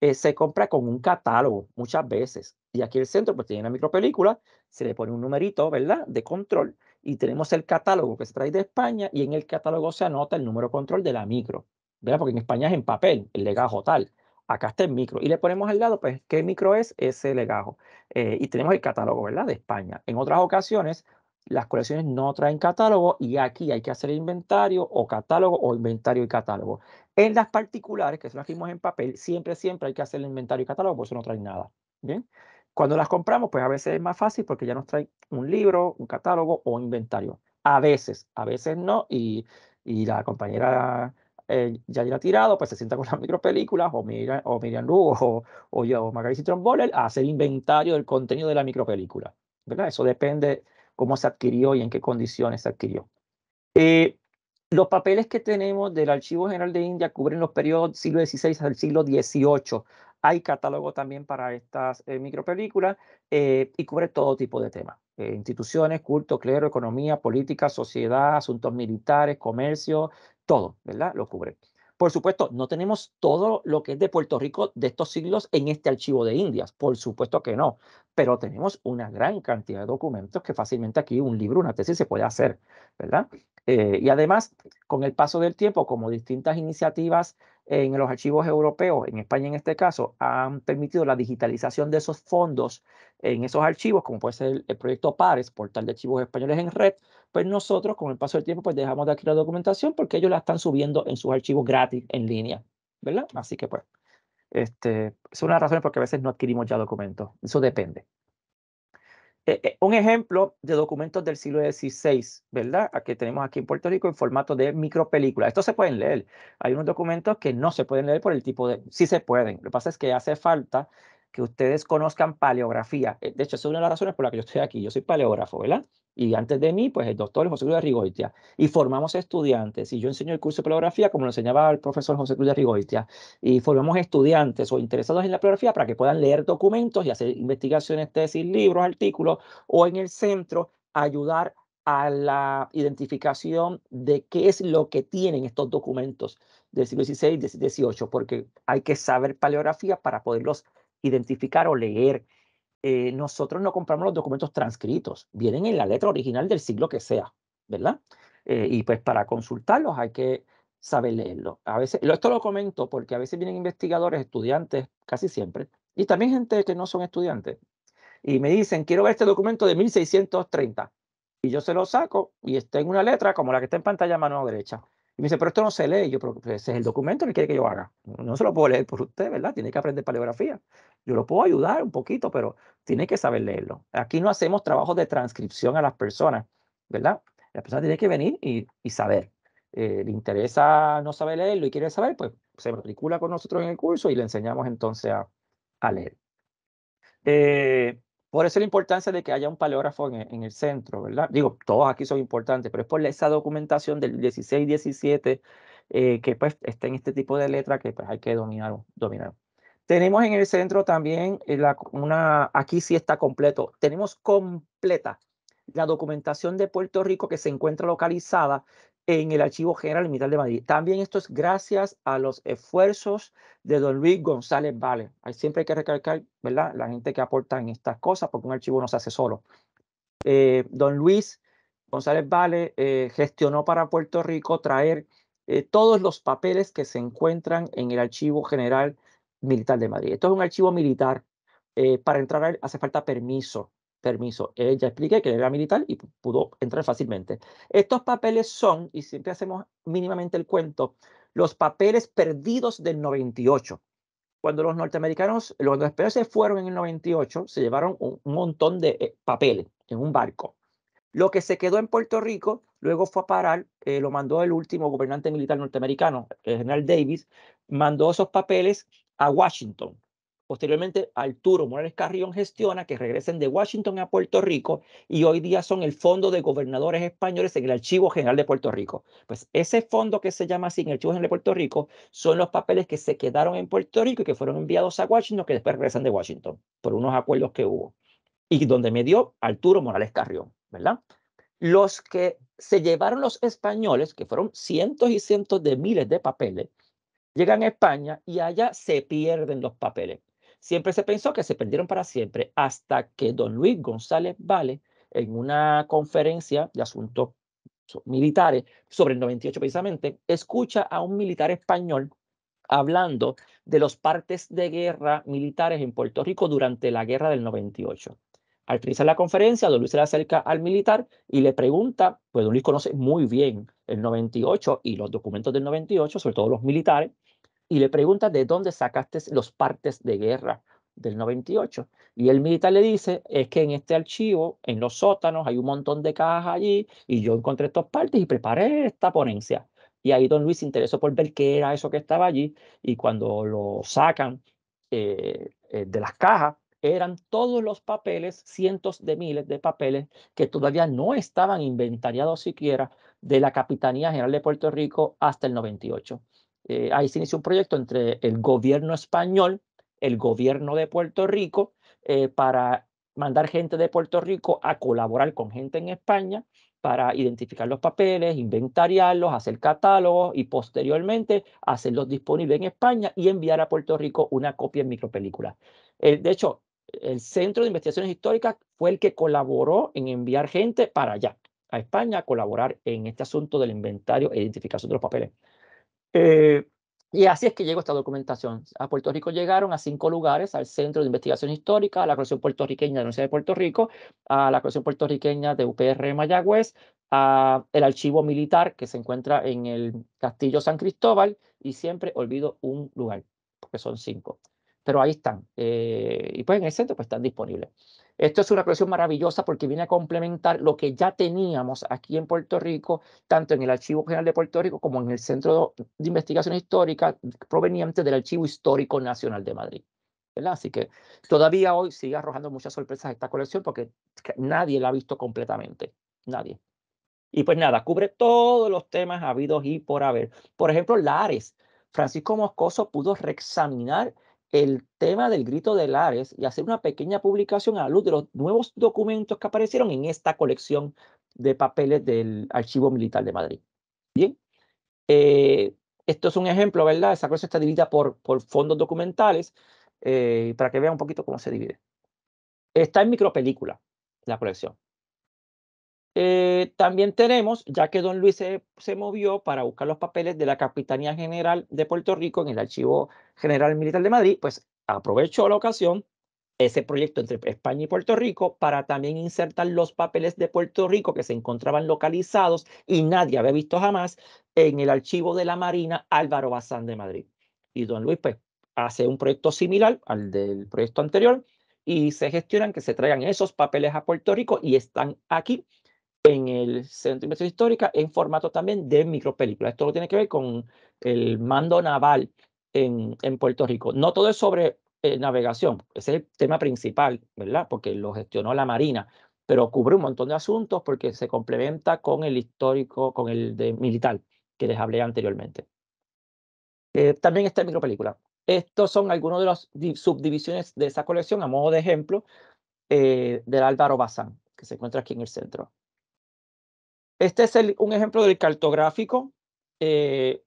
Speaker 1: eh, se compra con un catálogo muchas veces. Y aquí el centro pues tiene una micropelícula, se le pone un numerito, ¿verdad?, de control, y tenemos el catálogo que se trae de España, y en el catálogo se anota el número control de la micro, ¿verdad? Porque en España es en papel, el legajo tal acá está el micro. Y le ponemos al lado, pues, qué micro es ese legajo. Eh, y tenemos el catálogo, ¿verdad? De España. En otras ocasiones, las colecciones no traen catálogo y aquí hay que hacer inventario o catálogo o inventario y catálogo. En las particulares, que son las que en papel, siempre, siempre hay que hacer el inventario y catálogo, por eso no trae nada. ¿Bien? Cuando las compramos, pues a veces es más fácil porque ya nos trae un libro, un catálogo o inventario. A veces, a veces no. Y, y la compañera eh, ya ha Tirado, pues se sienta con las micropelículas, o, Miriam, o Miriam Lugo, o, o yo, o Margarita Tromboller, a hacer inventario del contenido de la micropelícula. ¿verdad? Eso depende cómo se adquirió y en qué condiciones se adquirió. Eh, los papeles que tenemos del Archivo General de India cubren los periodos siglo XVI al siglo XVIII. Hay catálogo también para estas eh, micropelículas eh, y cubre todo tipo de temas. instituciones, culto, clero, economía, política, sociedad, asuntos militares, comercio, todo, ¿verdad? Lo cubre. Por supuesto, no tenemos todo lo que es de Puerto Rico de estos siglos en este archivo de Indias, por supuesto que no, pero tenemos una gran cantidad de documentos que fácilmente aquí un libro, una tesis se puede hacer, ¿verdad? Eh, y además, con el paso del tiempo, como distintas iniciativas en los archivos europeos, en España en este caso, han permitido la digitalización de esos fondos en esos archivos, como puede ser el proyecto PARES, Portal de Archivos Españoles en Red, pues nosotros con el paso del tiempo pues dejamos de adquirir la documentación porque ellos la están subiendo en sus archivos gratis en línea, ¿verdad? Mm. Así que pues, este, es una razón porque a veces no adquirimos ya documentos, eso depende. Eh, eh, un ejemplo de documentos del siglo XVI, ¿verdad? que tenemos aquí en Puerto Rico en formato de micropelícula. Estos se pueden leer. Hay unos documentos que no se pueden leer por el tipo de... Sí se pueden. Lo que pasa es que hace falta que ustedes conozcan paleografía. Eh, de hecho, esa es una de las razones por la que yo estoy aquí. Yo soy paleógrafo, ¿verdad? Y antes de mí, pues el doctor José Luis de Rigoitia. Y formamos estudiantes. Y yo enseño el curso de paleografía como lo enseñaba el profesor José Cruz de Rigoitia. Y formamos estudiantes o interesados en la paleografía para que puedan leer documentos y hacer investigaciones, tesis, libros, artículos o en el centro ayudar a la identificación de qué es lo que tienen estos documentos del siglo XVI, XVIII, porque hay que saber paleografía para poderlos identificar o leer. Eh, nosotros no compramos los documentos transcritos, vienen en la letra original del siglo que sea, ¿verdad? Eh, y pues para consultarlos hay que saber leerlo. A veces, esto lo comento porque a veces vienen investigadores, estudiantes, casi siempre, y también gente que no son estudiantes, y me dicen, quiero ver este documento de 1630. Y yo se lo saco y está en una letra como la que está en pantalla a mano derecha. Y me dice, pero esto no se lee. yo, pero pues, ese es el documento que quiere que yo haga. No se lo puedo leer por usted, ¿verdad? Tiene que aprender paleografía. Yo lo puedo ayudar un poquito, pero tiene que saber leerlo. Aquí no hacemos trabajo de transcripción a las personas, ¿verdad? La persona tiene que venir y, saber. Eh, le interesa no saber leerlo y quiere saber, pues se matricula con nosotros en el curso y le enseñamos entonces a, a leer. Eh, por eso la importancia de que haya un paleógrafo en, el centro, ¿verdad? Digo, todos aquí son importantes, pero es por esa documentación del 16-17 eh, que pues está en este tipo de letra que pues hay que dominar. dominar. Tenemos en el centro también eh, la, una, aquí sí está completo, tenemos completa la documentación de Puerto Rico que se encuentra localizada en el Archivo General Militar de Madrid. También esto es gracias a los esfuerzos de don Luis González Vale. hay siempre hay que recalcar, ¿verdad? La gente que aporta en estas cosas, porque un archivo no se hace solo. Eh, don Luis González Vale eh, gestionó para Puerto Rico traer eh, todos los papeles que se encuentran en el Archivo General Militar de Madrid. Esto es un archivo militar. para entrar hace falta permiso permiso. ella ya que era militar y pudo entrar fácilmente. Estos papeles son, y siempre hacemos mínimamente el cuento, los papeles perdidos del 98. Cuando los norteamericanos, los españoles se fueron en el 98, se llevaron un, montón de eh, papeles en un barco. Lo que se quedó en Puerto Rico luego fue a parar, eh, lo mandó el último gobernante militar norteamericano, el general Davis, mandó esos papeles a Washington Posteriormente, Arturo Morales Carrión gestiona que regresen de Washington a Puerto Rico y hoy día son el Fondo de Gobernadores Españoles en el Archivo General de Puerto Rico. Pues ese fondo que se llama así el Archivo General de Puerto Rico son los papeles que se quedaron en Puerto Rico y que fueron enviados a Washington, que después regresan de Washington por unos acuerdos que hubo. Y donde me dio Arturo Morales Carrión, ¿verdad? Los que se llevaron los españoles, que fueron cientos y cientos de miles de papeles, llegan a España y allá se pierden los papeles Siempre se pensó que se perdieron para siempre hasta que don Luis González Vale, en una conferencia de asuntos militares sobre el 98 precisamente, escucha a un militar español hablando de los partes de guerra militares en Puerto Rico durante la guerra del 98. Al finalizar la conferencia, don Luis se acerca al militar y le pregunta, pues don Luis conoce muy bien el 98 y los documentos del 98, sobre todo los militares, y le pregunta de dónde sacaste los partes de guerra del 98. Y el militar le dice, es que en este archivo, en los sótanos, hay un montón de cajas allí y yo encontré estos partes y preparé esta ponencia. Y ahí don Luis se interesó por ver qué era eso que estaba allí y cuando lo sacan eh, eh, de las cajas, eran todos los papeles, cientos de miles de papeles que todavía no estaban inventariados siquiera de la Capitanía General de Puerto Rico hasta el 98. Eh, ahí se inició un proyecto entre el gobierno español, el gobierno de Puerto Rico, eh, para mandar gente de Puerto Rico a colaborar con gente en España para identificar los papeles, inventariarlos, hacer catálogos y posteriormente hacerlos disponibles en España y enviar a Puerto Rico una copia en micropelícula. Eh, de hecho, el Centro de Investigaciones Históricas fue el que colaboró en enviar gente para allá, a España, a colaborar en este asunto del inventario e identificación de los papeles. Eh, y así es que llegó esta documentación. A Puerto Rico llegaron a cinco lugares, al Centro de Investigación Histórica, a la Colección Puertorriqueña de la Universidad de Puerto Rico, a la Colección Puertorriqueña de UPR Mayagüez, a el Archivo Militar que se encuentra en el Castillo San Cristóbal y siempre olvido un lugar, porque son cinco. Pero ahí están. Eh, y pues en el centro pues, están disponibles. Esto es una colección maravillosa porque viene a complementar lo que ya teníamos aquí en Puerto Rico, tanto en el Archivo General de Puerto Rico como en el Centro de Investigación Histórica proveniente del Archivo Histórico Nacional de Madrid. ¿verdad? Así que todavía hoy sigue arrojando muchas sorpresas esta colección porque nadie la ha visto completamente, nadie. Y pues nada, cubre todos los temas habidos y por haber. Por ejemplo, Lares. Francisco Moscoso pudo reexaminar el tema del grito de Lares y hacer una pequeña publicación a la luz de los nuevos documentos que aparecieron en esta colección de papeles del Archivo Militar de Madrid. Bien, eh, esto es un ejemplo, ¿verdad? Esa cosa está dividida por, por fondos documentales eh, para que vean un poquito cómo se divide. Está en micropelícula la colección. Eh, también tenemos, ya que don Luis se, movió para buscar los papeles de la Capitanía General de Puerto Rico en el Archivo General Militar de Madrid, pues aprovechó la ocasión ese proyecto entre España y Puerto Rico para también insertar los papeles de Puerto Rico que se encontraban localizados y nadie había visto jamás en el archivo de la Marina Álvaro Bazán de Madrid. Y don Luis pues hace un proyecto similar al del proyecto anterior y se gestionan que se traigan esos papeles a Puerto Rico y están aquí en el Centro de Investigación Histórica en formato también de micropelícula. Esto lo tiene que ver con el mando naval en, en Puerto Rico. No todo es sobre eh, navegación, ese es el tema principal, ¿verdad? Porque lo gestionó la Marina, pero cubre un montón de asuntos porque se complementa con el histórico, con el de militar que les hablé anteriormente. Eh, también está en micropelícula. Estos son algunos de las subdivisiones de esa colección, a modo de ejemplo, eh, del Álvaro Bazán, que se encuentra aquí en el centro. Este es un ejemplo del cartográfico. Eh,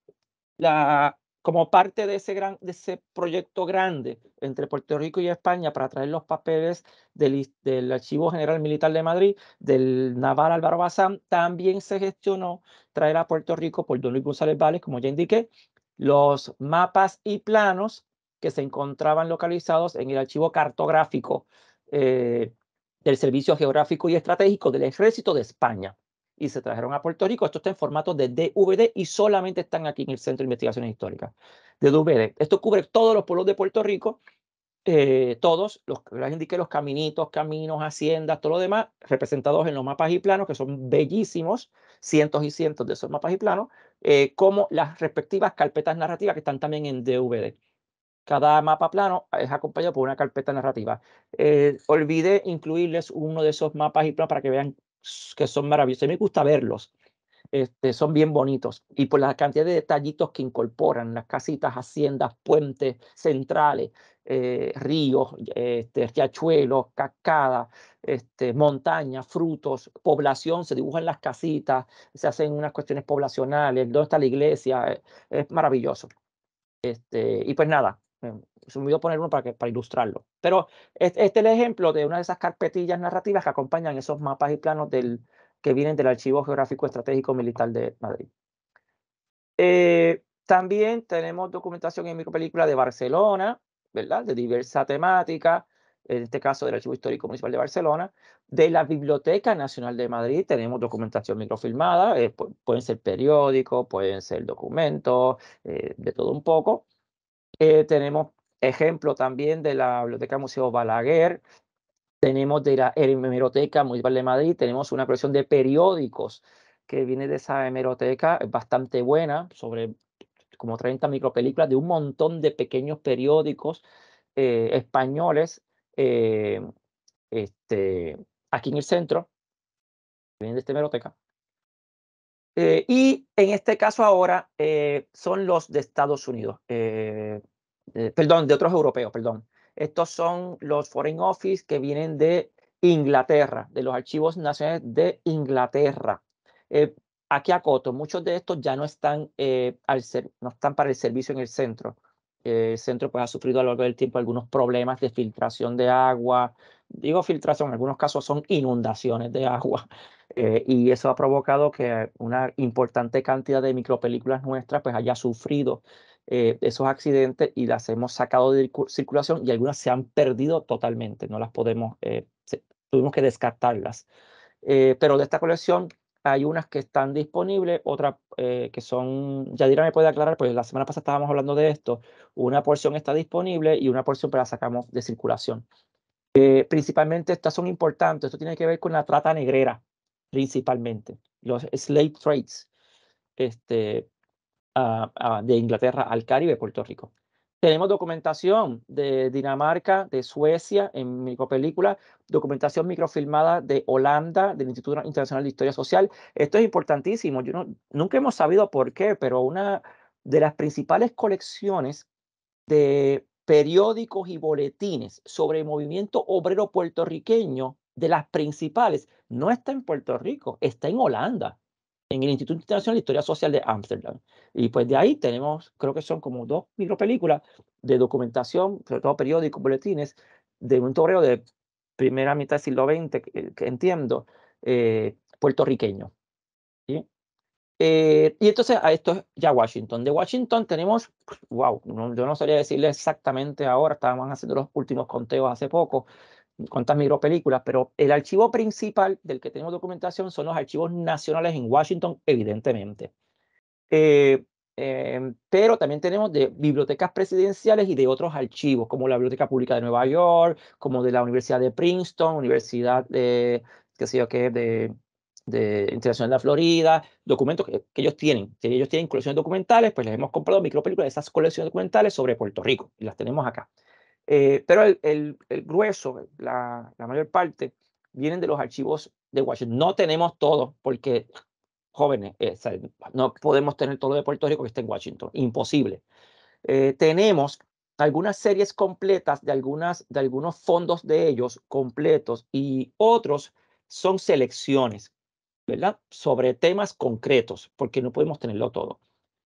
Speaker 1: como parte de ese, proyecto grande entre Puerto Rico y España para traer los papeles del, Archivo General Militar de Madrid, del naval Álvaro Bazán, también se gestionó traer a Puerto Rico por Don Luis González Vales, como ya indiqué, los mapas y planos que se encontraban localizados en el archivo cartográfico eh, del Servicio Geográfico y Estratégico del Ejército de España y se trajeron a Puerto Rico. Esto está en formato de DVD y solamente están aquí en el Centro de Investigaciones Históricas de DVD. Esto cubre todos los pueblos de Puerto Rico, eh, todos, los, les indiqué los caminitos, caminos, haciendas, todo lo demás, representados en los mapas y planos, que son bellísimos, cientos y cientos de esos mapas y planos, eh, como las respectivas carpetas narrativas que están también en DVD. Cada mapa plano es acompañado por una carpeta narrativa. Eh, olvidé incluirles uno de esos mapas y planos para que vean que son maravillosos. me gusta verlos. Este, son bien bonitos. Y por la cantidad de detallitos que incorporan, las casitas, haciendas, puentes centrales, eh, ríos, este, riachuelos, cascadas, este, montañas, frutos, población, se dibujan las casitas, se hacen unas cuestiones poblacionales, dónde está la iglesia, eh, es maravilloso. Este, y pues nada, se voy a poner uno para, para ilustrarlo. Pero este, es el ejemplo de una de esas carpetillas narrativas que acompañan esos mapas y planos del, que vienen del Archivo Geográfico Estratégico Militar de Madrid. Eh, también tenemos documentación en micropelícula de Barcelona, ¿verdad? De diversa temática, en este caso del Archivo Histórico Municipal de Barcelona. De la Biblioteca Nacional de Madrid tenemos documentación microfilmada, eh, pueden ser periódicos, pueden ser documentos, eh, de todo un poco. Eh, tenemos ejemplo también de la Biblioteca Museo Balaguer, tenemos de la Hemeroteca Municipal de Madrid, tenemos una colección de periódicos que viene de esa hemeroteca, bastante buena, sobre como 30 micropelículas de un montón de pequeños periódicos eh, españoles eh, este, aquí en el centro, vienen de esta hemeroteca. Eh, y en este caso ahora eh, son los de Estados Unidos, eh, perdón, de otros europeos, perdón. Estos son los Foreign Office que vienen de Inglaterra, de los archivos nacionales de Inglaterra. aquí acoto, muchos de estos ya no están, al ser, no están para el servicio en el centro. El centro pues, ha sufrido a lo largo del tiempo algunos problemas de filtración de agua, digo filtración, en algunos casos son inundaciones de agua. Eh, y eso ha provocado que una importante cantidad de micropelículas nuestras pues haya sufrido eh, esos accidentes y las hemos sacado de circulación y algunas se han perdido totalmente, no las podemos, eh, tuvimos que descartarlas. pero de esta colección hay unas que están disponibles, otras que son, Yadira me puede aclarar, pues la semana pasada estábamos hablando de esto, una porción está disponible y una porción pues la sacamos de circulación. Eh, principalmente estas son importantes, esto tiene que ver con la trata negrera, principalmente, los slave trades este, de Inglaterra al Caribe, Puerto Rico. Tenemos documentación de Dinamarca, de Suecia en micropelícula, documentación microfilmada de Holanda, del Instituto Internacional de Historia Social. Esto es importantísimo. Yo nunca hemos sabido por qué, pero una de las principales colecciones de periódicos y boletines sobre el movimiento obrero puertorriqueño de las principales no está en Puerto Rico, está en Holanda, en el Instituto Internacional de Historia Social de Ámsterdam. Y pues de ahí tenemos, creo que son como dos micropelículas de documentación, sobre todo periódicos, boletines, de un torreo de primera mitad del siglo XX, que, entiendo, eh, puertorriqueño. ¿sí? Eh, y entonces a esto es ya Washington. De Washington tenemos, wow, yo no sabría decirle exactamente ahora, estábamos haciendo los últimos conteos hace poco, cuántas micropelículas, pero el archivo principal del que tenemos documentación son los archivos nacionales en Washington, evidentemente. Eh, em, pero también tenemos de bibliotecas presidenciales y de otros archivos, como la Biblioteca Pública de Nueva York, como de la Universidad de Princeton, Universidad de, qué sé yo qué, de de Internacional de la Florida, documentos que, ellos tienen. Si ellos tienen colecciones documentales, pues les hemos comprado micropelículas de esas colecciones documentales sobre Puerto Rico y las tenemos acá. Eh, pero el, grueso, la, mayor parte, vienen de los archivos de Washington. No tenemos todo, porque, jóvenes, eh, no podemos tener todo de Puerto Rico que está en Washington. Imposible. Eh, tenemos algunas series completas de, algunas, de algunos fondos de ellos completos y otros son selecciones. ¿verdad? Sobre temas concretos, porque no podemos tenerlo todo.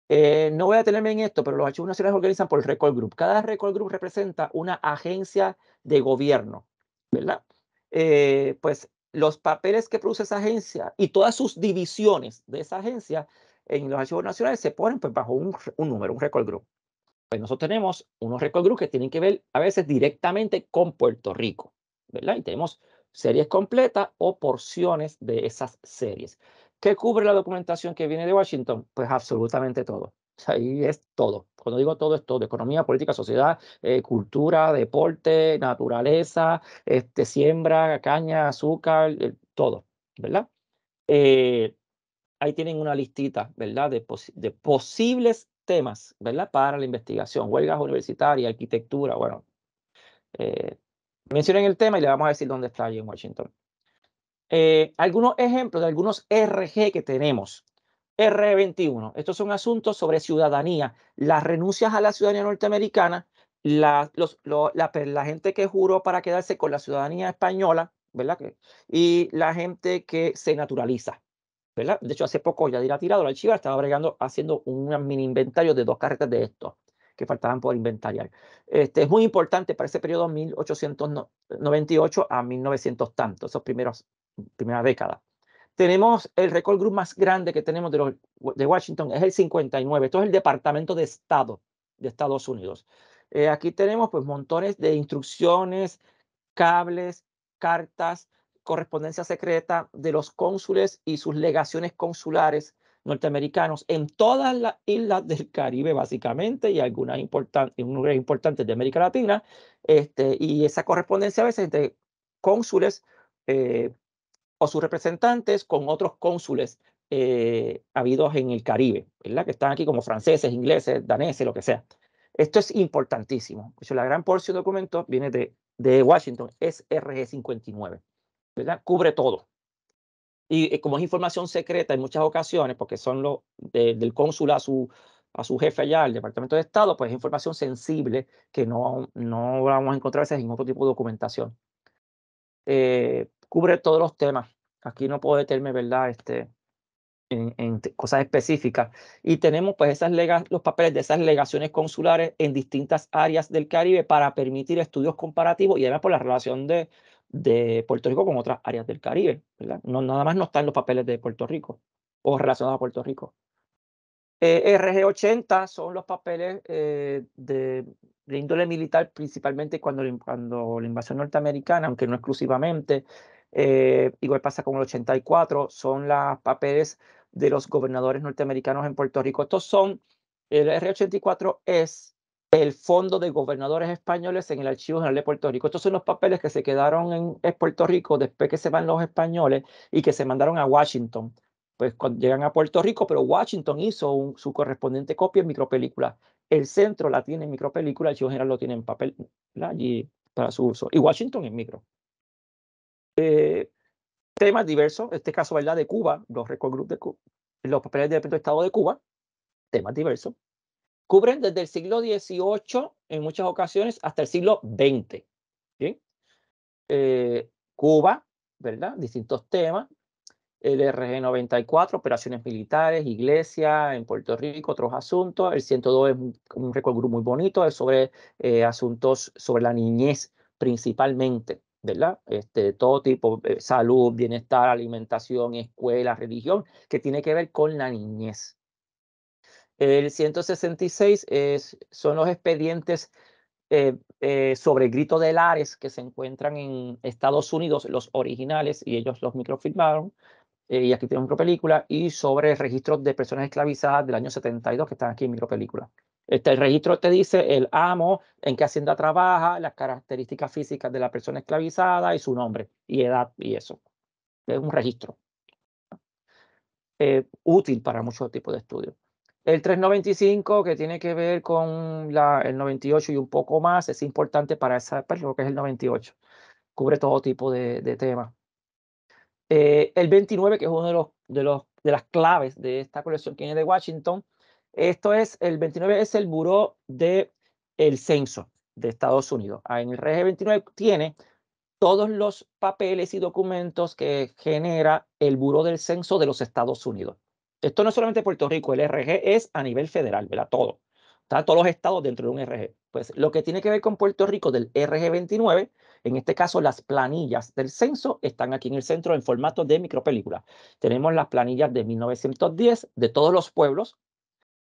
Speaker 1: Eh, no voy a tenerme en esto, pero los archivos nacionales organizan por el Record Group. Cada Record Group representa una agencia de gobierno, ¿verdad? Eh, pues los papeles que produce esa agencia y todas sus divisiones de esa agencia en los archivos nacionales se ponen pues, bajo un, un número, un Record Group. Pues nosotros tenemos unos Record Group que tienen que ver a veces directamente con Puerto Rico, ¿verdad? Y tenemos series completas o porciones de esas series. ¿Qué cubre la documentación que viene de Washington? Pues absolutamente todo. Ahí es todo. Cuando digo todo es todo. Economía, política, sociedad, eh, cultura, deporte, naturaleza, este, siembra, caña, azúcar, eh, todo, ¿verdad? Eh, ahí tienen una listita, ¿verdad? De, posibles temas, ¿verdad? Para la investigación, huelgas universitarias, arquitectura, bueno, mencionen el tema y le vamos a decir dónde está allí en Washington. Eh, algunos ejemplos de algunos RG que tenemos. R21. Estos son asuntos sobre ciudadanía. Las renuncias a la ciudadanía norteamericana, la, gente que juró para quedarse con la ciudadanía española, ¿verdad? Que, y la gente que se naturaliza. ¿verdad? De hecho, hace poco ya dirá tirado la chiva estaba bregando haciendo un mini inventario de dos carretas de esto que faltaban por inventariar. Este, es muy importante para ese periodo 1898 a 1900 tanto, esos primeros, primera década. Tenemos el record group más grande que tenemos de, los, de Washington, es el 59. Esto es el Departamento de Estado de Estados Unidos. Eh, aquí tenemos pues montones de instrucciones, cables, cartas, correspondencia secreta de los cónsules y sus legaciones consulares norteamericanos en todas las islas del Caribe, básicamente, y algunas importantes de América Latina, este, y esa correspondencia a veces entre cónsules eh, o sus representantes con otros cónsules eh, habidos en el Caribe, ¿verdad? que están aquí como franceses, ingleses, daneses, lo que sea. Esto es importantísimo. De la gran porción de documentos viene de, de Washington, es RG59. ¿verdad? Cubre todo. Y eh, como es información secreta en muchas ocasiones, porque son los del cónsul a su, a su jefe allá, al Departamento de Estado, pues es información sensible que no, no vamos a encontrar a ningún en otro tipo de documentación. Eh, cubre todos los temas. Aquí no puedo detenerme, ¿verdad? Este, en, en, cosas específicas. Y tenemos pues esas legas, los papeles de esas legaciones consulares en distintas áreas del Caribe para permitir estudios comparativos y además por la relación de de Puerto Rico con otras áreas del Caribe, ¿verdad? No, nada más no están los papeles de Puerto Rico o relacionados a Puerto Rico. Eh, RG80 son los papeles eh, de, índole militar, principalmente cuando, cuando la invasión norteamericana, aunque no exclusivamente, eh, igual pasa con el 84, son los papeles de los gobernadores norteamericanos en Puerto Rico. Estos son, el R84 es el Fondo de Gobernadores Españoles en el Archivo General de Puerto Rico. Estos son los papeles que se quedaron en Puerto Rico después que se van los españoles y que se mandaron a Washington. Pues cuando llegan a Puerto Rico, pero Washington hizo su correspondiente copia en micropelícula. El centro la tiene en micropelícula, el Archivo General lo tiene en papel allí para su uso. Y Washington en micro. Eh, temas diversos, este caso ¿verdad? de Cuba, los record group de Cuba, los papeles del Estado de Cuba, temas diversos cubren desde el siglo XVIII, en muchas ocasiones, hasta el siglo XX. Eh, Cuba, ¿verdad? Distintos temas. El RG94, operaciones militares, iglesia en Puerto Rico, otros asuntos. El 102 es un, recuerdo muy bonito, es sobre eh, asuntos sobre la niñez principalmente, ¿verdad? Este, todo tipo, eh, salud, bienestar, alimentación, escuela, religión, que tiene que ver con la niñez. El 166 son los expedientes eh, eh, sobre grito de lares que se encuentran en Estados Unidos, los originales, y ellos los microfilmaron. Eh, y aquí tenemos micropelícula, Y sobre registros de personas esclavizadas del año 72 que están aquí en micropelícula. Este, el registro te dice el amo, en qué hacienda trabaja, las características físicas de la persona esclavizada y su nombre y edad y eso. Es un registro útil para muchos tipos de estudios. El 395, que tiene que ver con la, el 98 y un poco más, es importante para esa, pues, lo que es el 98. Cubre todo tipo de, temas. Eh, el 29, que es uno de los, de, los, de las claves de esta colección que viene de Washington. Esto es, el 29 es el buró del censo de Estados Unidos. Ah, en el RG 29 tiene todos los papeles y documentos que genera el buró del censo de los Estados Unidos. Esto no es solamente Puerto Rico, el RG es a nivel federal, ¿verdad? Todo. Está todos los estados dentro de un RG. Pues lo que tiene que ver con Puerto Rico del RG 29, en este caso las planillas del censo están aquí en el centro en formato de micropelícula. Tenemos las planillas de 1910 de todos los pueblos,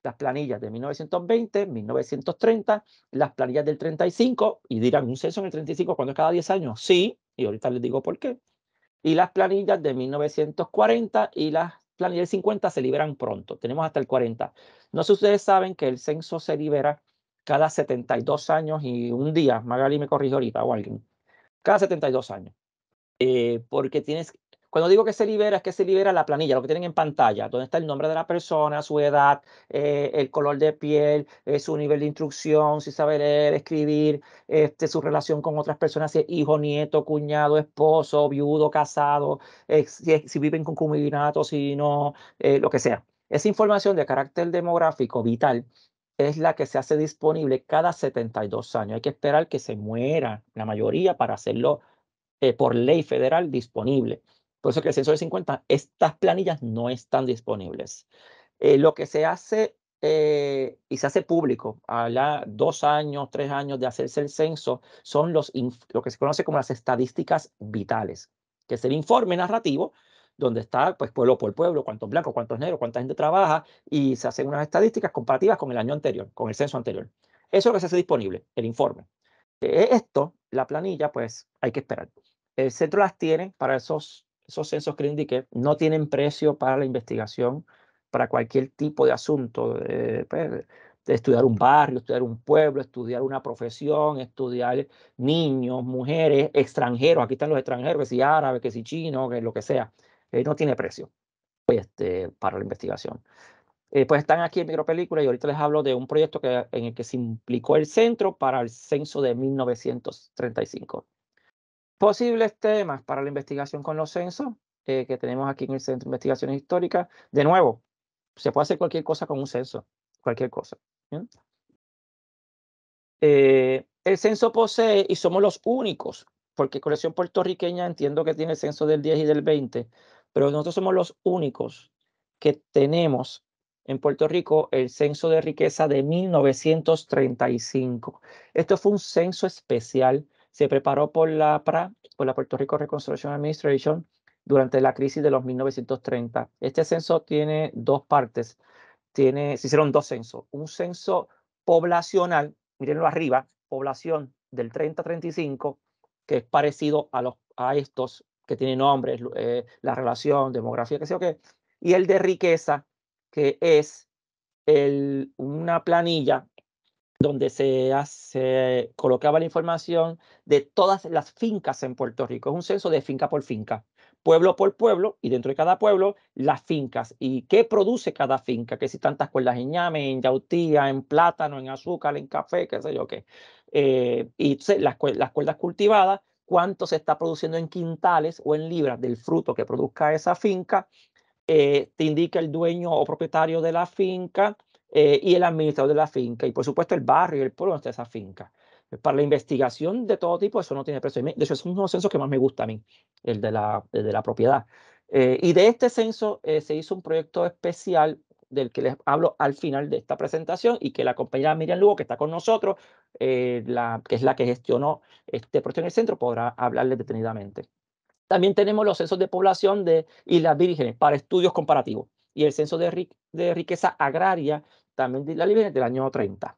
Speaker 1: las planillas de 1920, 1930, las planillas del 35, y dirán, ¿un censo en el 35 cuando es cada 10 años? Sí, y ahorita les digo por qué. Y las planillas de 1940 y las plan y el 50 se liberan pronto, tenemos hasta el 40. No sé si ustedes saben que el censo se libera cada 72 años y un día, Magali me corrige ahorita o alguien, cada 72 años, eh, porque tienes cuando digo que se libera, es que se libera la planilla, lo que tienen en pantalla, donde está el nombre de la persona, su edad, eh, el color de piel, eh, su nivel de instrucción, si sabe leer, escribir, este, su relación con otras personas, si es hijo, nieto, cuñado, esposo, viudo, casado, eh, si, viven con concubinato, si no, lo que sea. Esa información de carácter demográfico vital es la que se hace disponible cada 72 años. Hay que esperar que se muera la mayoría para hacerlo por ley federal disponible. Por eso que el censo de 50, estas planillas no están disponibles. Eh, lo que se hace eh, y se hace público a la dos años, tres años de hacerse el censo son los lo que se conoce como las estadísticas vitales, que es el informe narrativo donde está pues pueblo por pueblo, cuántos blancos, cuántos negros, cuánta gente trabaja y se hacen unas estadísticas comparativas con el año anterior, con el censo anterior. Eso es lo que se hace disponible, el informe. Eh, esto, la planilla, pues hay que esperar. El centro las tiene para esos esos censos que indiqué no tienen precio para la investigación, para cualquier tipo de asunto, de, eh, pues, estudiar un barrio, estudiar un pueblo, estudiar una profesión, estudiar niños, mujeres, extranjeros. Aquí están los extranjeros, que si árabe, que si chino, que lo que sea. Eh, no tiene precio este, para la investigación. Eh, pues están aquí en micropelícula y ahorita les hablo de un proyecto que, en el que se implicó el centro para el censo de 1935. Posibles temas para la investigación con los censos eh, que tenemos aquí en el Centro de Investigaciones Históricas. De nuevo, se puede hacer cualquier cosa con un censo, cualquier cosa. Eh, el censo posee, y somos los únicos, porque colección puertorriqueña entiendo que tiene el censo del 10 y del 20, pero nosotros somos los únicos que tenemos en Puerto Rico el censo de riqueza de 1935. Esto fue un censo especial se preparó por la PRA, por la Puerto Rico Reconstruction Administration, durante la crisis de los 1930. Este censo tiene dos partes. Tiene, se hicieron dos censos. Un censo poblacional, mirenlo arriba, población del 30-35, que es parecido a, los, a estos que tienen nombres, eh, la relación, demografía, que sé yo qué. Y el de riqueza, que es el, una planilla donde se, hace, colocaba la información de todas las fincas en Puerto Rico. Es un censo de finca por finca, pueblo por pueblo, y dentro de cada pueblo, las fincas. ¿Y qué produce cada finca? Que si tantas cuerdas en ñame, en yautía, en plátano, en azúcar, en café, qué sé yo qué. Eh, y las, las cuerdas cultivadas, cuánto se está produciendo en quintales o en libras del fruto que produzca esa finca, eh, te indica el dueño o propietario de la finca, eh, y el administrador de la finca, y por supuesto el barrio y el pueblo donde está esa finca. Pues, para la investigación de todo tipo, eso no tiene precio. De hecho, es uno de los censos que más me gusta a mí, el de la, de la propiedad. Eh, y de este censo eh, se hizo un proyecto especial del que les hablo al final de esta presentación y que la compañera Miriam Lugo, que está con nosotros, la, que es la que gestionó este proyecto en el centro, podrá hablarles detenidamente. También tenemos los censos de población de Islas Vírgenes para estudios comparativos y el censo de, de riqueza agraria también la libre del año 30,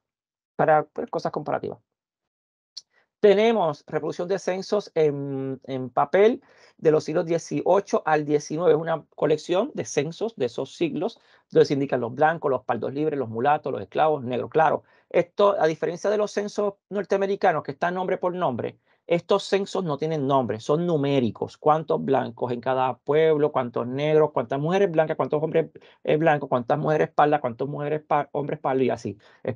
Speaker 1: para pues, cosas comparativas. Tenemos reproducción de censos en, papel de los siglos 18 al 19. Es una colección de censos de esos siglos, donde se indican los blancos, los paldos libres, los mulatos, los esclavos, negros. Claro, esto, a diferencia de los censos norteamericanos, que están nombre por nombre, estos censos no tienen nombres, son numéricos. ¿Cuántos blancos en cada pueblo? ¿Cuántos negros? ¿Cuántas mujeres blancas? ¿Cuántos hombres eh, blancos? ¿Cuántas mujeres pardas? ¿Cuántos mujeres hombres pardos? Y así. Es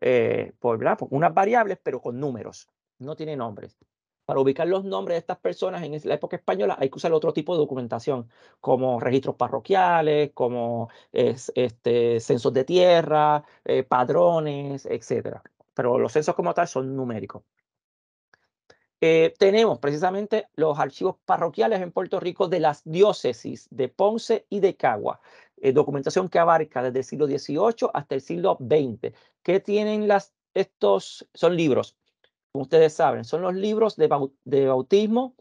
Speaker 1: eh, por, unas variables, pero con números. No tiene nombres. Para ubicar los nombres de estas personas en la época española hay que usar otro tipo de documentación, como registros parroquiales, como este, censos de tierra, eh, padrones, etc. Pero los censos como tal son numéricos. Eh, tenemos precisamente los archivos parroquiales en Puerto Rico de las diócesis de Ponce y de Cagua, eh, documentación que abarca desde el siglo XVIII hasta el siglo XX. ¿Qué tienen las, estos? Son libros, como ustedes saben, son los libros de, bautismo,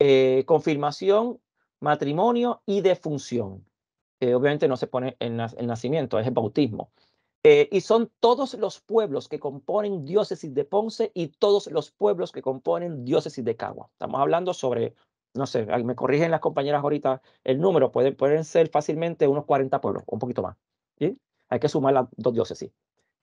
Speaker 1: eh, confirmación, matrimonio y defunción. obviamente no se pone en el nacimiento, es el bautismo. Eh, y son todos los pueblos que componen diócesis de Ponce y todos los pueblos que componen diócesis de Cagua. Estamos hablando sobre, no sé, me corrigen las compañeras ahorita el número, pueden, pueden ser fácilmente unos 40 pueblos, un poquito más. Hay que sumar las dos diócesis.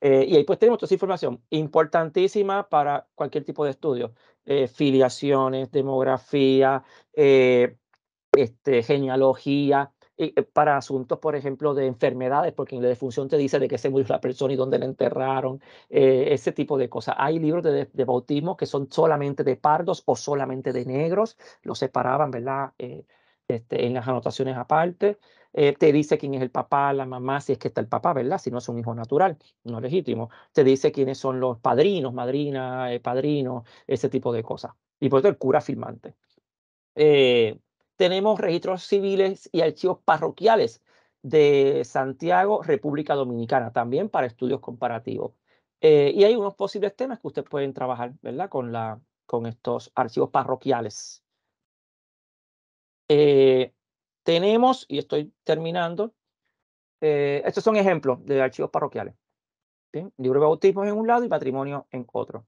Speaker 1: Eh, y ahí pues tenemos toda esa información importantísima para cualquier tipo de estudio. Eh, filiaciones, demografía, este, genealogía, eh, para asuntos, por ejemplo, de enfermedades, porque en la defunción te dice de qué se murió la persona y dónde la enterraron, eh, ese tipo de cosas. Hay libros de, bautismo que son solamente de pardos o solamente de negros, los separaban, ¿verdad? Eh, este, en las anotaciones aparte. te dice quién es el papá, la mamá, si es que está el papá, ¿verdad? Si no es un hijo natural, no legítimo. Te dice quiénes son los padrinos, madrina, padrinos padrino, ese tipo de cosas. Y por eso el cura firmante. Eh, tenemos registros civiles y archivos parroquiales de Santiago, República Dominicana, también para estudios comparativos. Eh, y hay unos posibles temas que ustedes pueden trabajar, ¿verdad? Con, la, estos archivos parroquiales. Eh, tenemos, y estoy terminando, eh, estos son ejemplos de archivos parroquiales. Libro de bautismo en un lado y patrimonio en otro.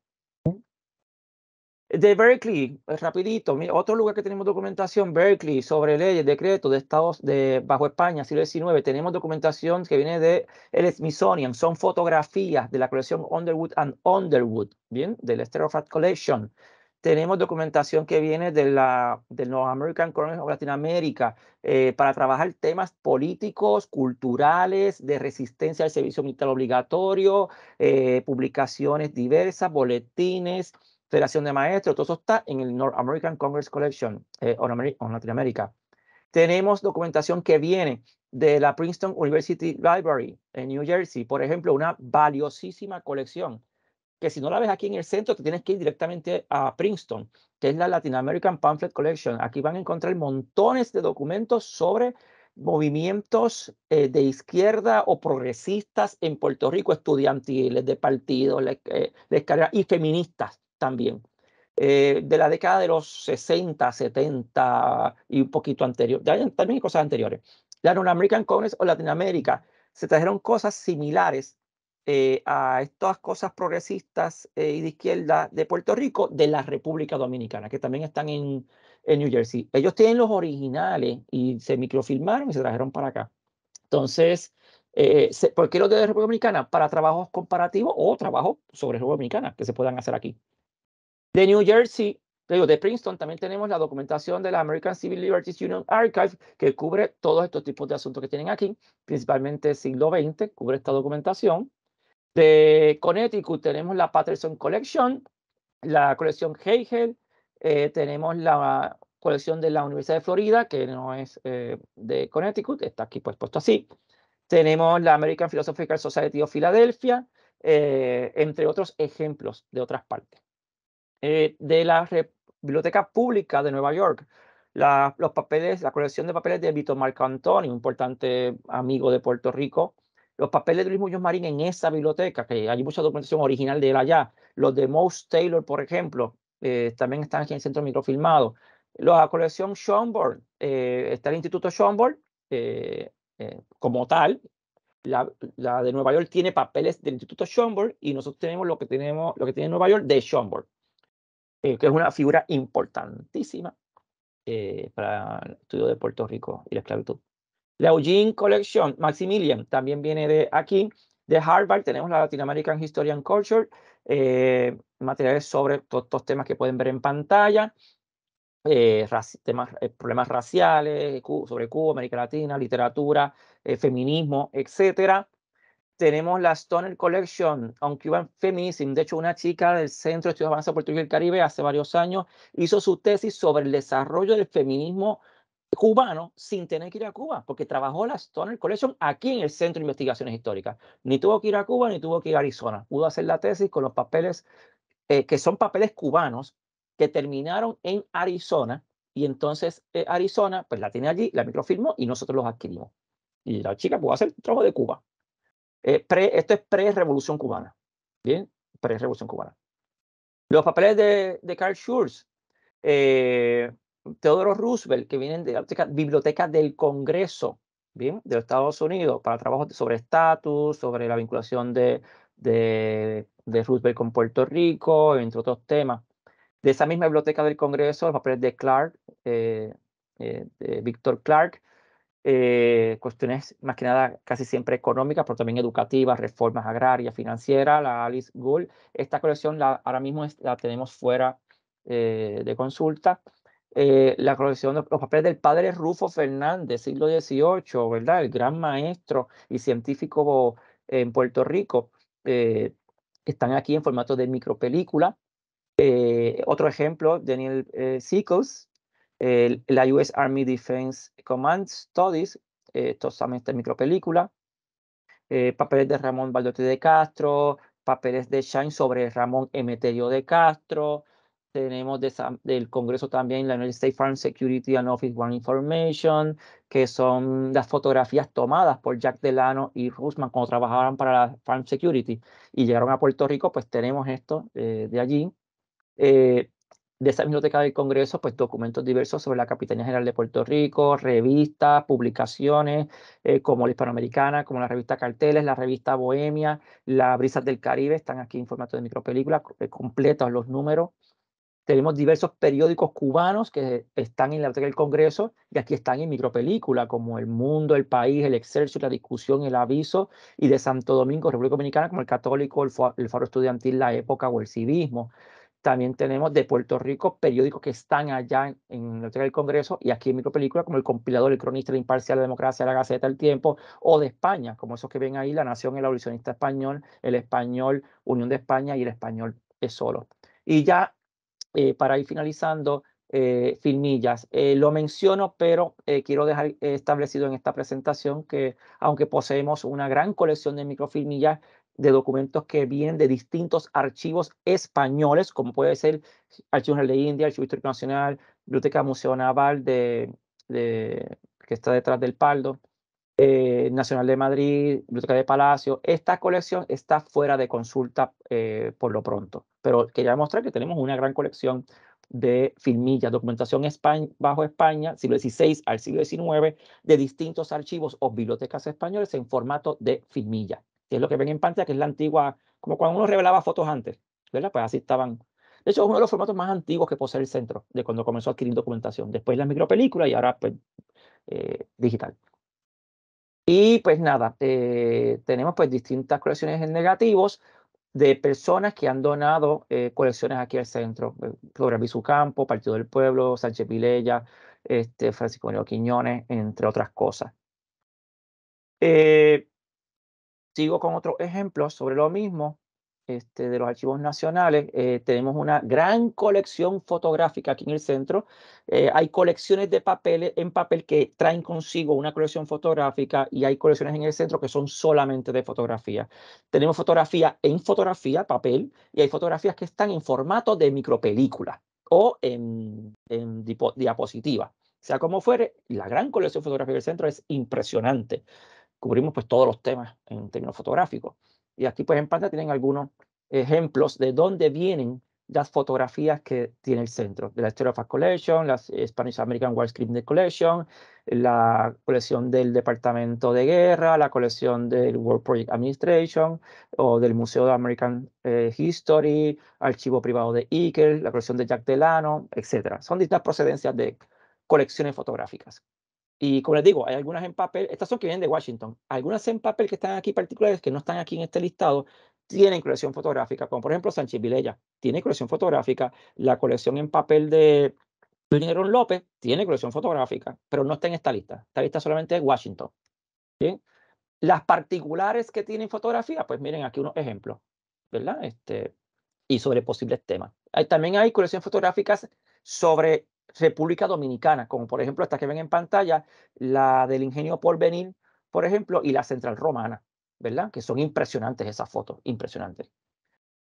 Speaker 1: De Berkeley, pues, rapidito, otro lugar que tenemos documentación, Berkeley, sobre leyes, decretos de Estados de bajo España, siglo XIX, tenemos documentación que viene de el Smithsonian, son fotografías de la colección Underwood and Underwood, ¿bien? Del Stereofat Collection. Tenemos documentación que viene de la del North American College of Latinoamérica eh, para trabajar temas políticos, culturales, de resistencia al servicio militar obligatorio, eh, publicaciones diversas, boletines, Federación de Maestros, todo eso está en el North American Congress Collection en eh, Latinoamérica. Tenemos documentación que viene de la Princeton University Library en New Jersey, por ejemplo, una valiosísima colección que si no la ves aquí en el centro, te tienes que ir directamente a Princeton, que es la Latin American Pamphlet Collection. Aquí van a encontrar montones de documentos sobre movimientos eh, de izquierda o progresistas en Puerto Rico, estudiantiles, de partidos, de eh, y feministas también. Eh, de la década de los 60, 70 y un poquito anterior, también cosas anteriores. La North american Congress o Latinoamérica se trajeron cosas similares eh, a estas cosas progresistas eh, y de izquierda de Puerto Rico de la República Dominicana, que también están en, en, New Jersey. Ellos tienen los originales y se microfilmaron y se trajeron para acá. Entonces, ¿por qué los de la República Dominicana? Para trabajos comparativos o trabajos sobre República Dominicana que se puedan hacer aquí. De New Jersey, de Princeton también tenemos la documentación de la American Civil Liberties Union Archive que cubre todos estos tipos de asuntos que tienen aquí, principalmente siglo XX, cubre esta documentación. De Connecticut tenemos la Patterson Collection, la colección Hegel, eh, tenemos la colección de la Universidad de Florida, que no es eh, de Connecticut, está aquí pues puesto así. Tenemos la American Philosophical Society of Philadelphia, eh, entre otros ejemplos de otras partes. Eh, de la Biblioteca Pública de Nueva York. La, los papeles, la colección de papeles de Vito Marcantoni, un importante amigo de Puerto Rico, los papeles de Luis Muñoz Marín en esa biblioteca, que hay mucha documentación original de él allá, los de Mouse Taylor, por ejemplo, eh, también están aquí en el centro microfilmado. La colección Schomburg, eh, está el Instituto Schomburg como tal. La, de Nueva York tiene papeles del Instituto Schomburg y nosotros tenemos lo que tenemos, lo que tiene Nueva York de Schomburg. Eh, que es una figura importantísima eh, para el estudio de Puerto Rico y la esclavitud. La Eugene Collection, Maximilian, también viene de aquí, de Harvard. Tenemos la Latin American History and Culture, eh, materiales sobre todos estos temas que pueden ver en pantalla. problemas raciales, sobre Cuba, América Latina, literatura, feminismo, etcétera. Tenemos la Stoner Collection on Cuban Feminism. De hecho, una chica del Centro de Estudios Avanzados y el Caribe hace varios años hizo su tesis sobre el desarrollo del feminismo cubano sin tener que ir a Cuba, porque trabajó la Stoner Collection aquí en el Centro de Investigaciones Históricas. Ni tuvo que ir a Cuba ni tuvo que ir a Arizona. Pudo hacer la tesis con los papeles, eh, que son papeles cubanos, que terminaron en Arizona. Y entonces eh, Arizona, pues la tiene allí, la microfilmó y nosotros los adquirimos. Y la chica pudo hacer el trabajo de Cuba. Eh, esto es pre-revolución cubana, ¿bien? Pre-revolución cubana. Los papeles de, de Carl Schurz, eh, Teodoro Roosevelt, que vienen de la biblioteca, del Congreso, ¿bien? De los Estados Unidos, para trabajos sobre estatus, sobre la vinculación de, de, de Roosevelt con Puerto Rico, entre otros temas. De esa misma biblioteca del Congreso, los papeles de Clark, eh, eh, de Víctor Clark, eh, cuestiones más que nada casi siempre económicas, pero también educativas, reformas agrarias, financieras, la Alice Gould. Esta colección la, ahora mismo la tenemos fuera eh, de consulta. Eh, la colección de los papeles del padre Rufo Fernández, siglo XVIII, ¿verdad? El gran maestro y científico en Puerto Rico. están aquí en formato de micropelícula. otro ejemplo, Daniel Sickles, el, la US Army Defense Command Studies, eh, estos también esta micropelícula, eh, papeles de Ramón Valdote de Castro, papeles de Shine sobre Ramón Emeterio de Castro, tenemos de, del Congreso también la United States Farm Security and Office One Information, que son las fotografías tomadas por Jack Delano y Rusman cuando trabajaban para la Farm Security y llegaron a Puerto Rico, pues tenemos esto eh, de allí. Eh, de esa biblioteca del Congreso, pues documentos diversos sobre la Capitanía General de Puerto Rico, revistas, publicaciones eh, como la Hispanoamericana, como la revista Carteles, la revista Bohemia, la Brisas del Caribe, están aquí en formato de micropelícula, eh, completos los números. Tenemos diversos periódicos cubanos que están en la biblioteca del Congreso y aquí están en micropelícula, como El Mundo, El País, El Excelsior, La Discusión, El Aviso, y de Santo Domingo, República Dominicana, como El Católico, El, Faro Estudiantil, La Época o El Civismo. También tenemos de Puerto Rico periódicos que están allá en, el Congreso y aquí en micropelícula, como el compilador, el cronista, el imparcial, la democracia, la Gaceta, el tiempo, o de España, como esos que ven ahí, la Nación, el abolicionista español, el español, Unión de España y el español es solo. Y ya eh, para ir finalizando, eh, filmillas. Eh, lo menciono, pero quiero dejar establecido en esta presentación que aunque poseemos una gran colección de microfilmillas, de documentos que vienen de distintos archivos españoles, como puede ser Archivos de India, Archivo Histórico Nacional, Biblioteca Museo Naval de, que está detrás del Paldo, eh, Nacional de Madrid, Biblioteca de Palacio. Esta colección está fuera de consulta eh, por lo pronto, pero quería mostrar que tenemos una gran colección de filmillas, documentación bajo España, siglo XVI al siglo XIX, de distintos archivos o bibliotecas españoles en formato de filmilla que es lo que ven en pantalla, que es la antigua, como cuando uno revelaba fotos antes, ¿verdad? Pues así estaban. De hecho, es uno de los formatos más antiguos que posee el centro, de cuando comenzó a adquirir documentación. Después las micropelículas y ahora pues, eh, digital. Y pues nada, eh, tenemos pues distintas colecciones en negativos de personas que han donado eh, colecciones aquí al centro. Flora su Campo, Partido del Pueblo, Sánchez Vilella, este, Francisco Quiñones, entre otras cosas. Eh, Sigo con otro ejemplo sobre lo mismo, este, de los archivos nacionales. Eh, tenemos una gran colección fotográfica aquí en el centro. Eh, hay colecciones de papeles en papel que traen consigo una colección fotográfica y hay colecciones en el centro que son solamente de fotografía. Tenemos fotografía en fotografía, papel, y hay fotografías que están en formato de micropelícula o en, en diapositiva. sea como fuere, la gran colección fotográfica del centro es impresionante cubrimos pues todos los temas en términos fotográficos. Y aquí pues en pantalla tienen algunos ejemplos de dónde vienen las fotografías que tiene el centro, de la History of Art Collection, la Spanish American War Screen Collection, la colección del Departamento de Guerra, la colección del World Project Administration o del Museo de American eh, History, archivo privado de Ikel, la colección de Jack Delano, etc. Son distintas procedencias de colecciones fotográficas. Y como les digo, hay algunas en papel, estas son que vienen de Washington, algunas en papel que están aquí particulares que no están aquí en este listado, tienen colección fotográfica, como por ejemplo Sánchez Vilella, tiene colección fotográfica, la colección en papel de Pinerón López tiene colección fotográfica, pero no está en esta lista, esta lista solamente es Washington. ¿Bien? Las particulares que tienen fotografía, pues miren aquí unos ejemplos, ¿verdad? Este, y sobre posibles temas. también hay colecciones fotográficas sobre República Dominicana, como por ejemplo estas que ven en pantalla, la del Ingenio Porvenir, por ejemplo, y la Central Romana, ¿verdad? Que son impresionantes esas fotos, impresionantes.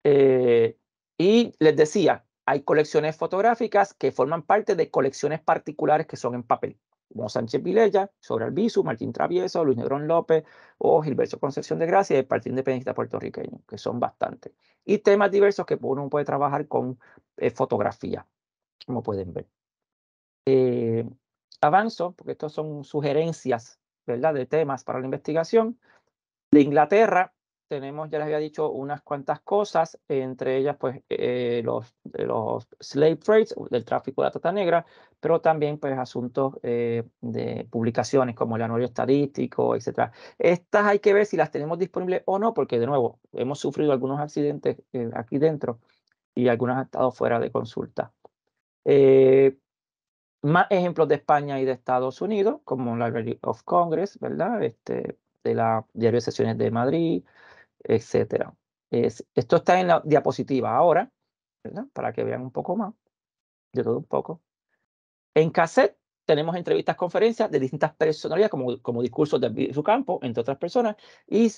Speaker 1: Eh, y les decía, hay colecciones fotográficas que forman parte de colecciones particulares que son en papel, como Sánchez Vilella, Sobre Albizu, Martín Travieso, Luis Negrón López o Gilberto Concepción de Gracia el Partido Independiente Puertorriqueño, que son bastantes. Y temas diversos que uno puede trabajar con eh, fotografía, como pueden ver eh, avanzo, porque estos son sugerencias ¿verdad? de temas para la investigación. De Inglaterra tenemos, ya les había dicho, unas cuantas cosas, entre ellas pues eh, los, los slave trades, del tráfico de la trata negra, pero también pues asuntos eh, de publicaciones como el anuario estadístico, etc. Estas hay que ver si las tenemos disponibles o no, porque de nuevo hemos sufrido algunos accidentes eh, aquí dentro y algunas han estado fuera de consulta. Más ejemplos de España y de Estados Unidos, como Library of Congress, ¿verdad? Este, de la Diario de Sesiones de Madrid, etcétera. esto está en la diapositiva ahora, ¿verdad? Para que vean un poco más, de todo un poco. En cassette tenemos entrevistas, conferencias de distintas personalidades, como, como discursos de su campo, entre otras personas, y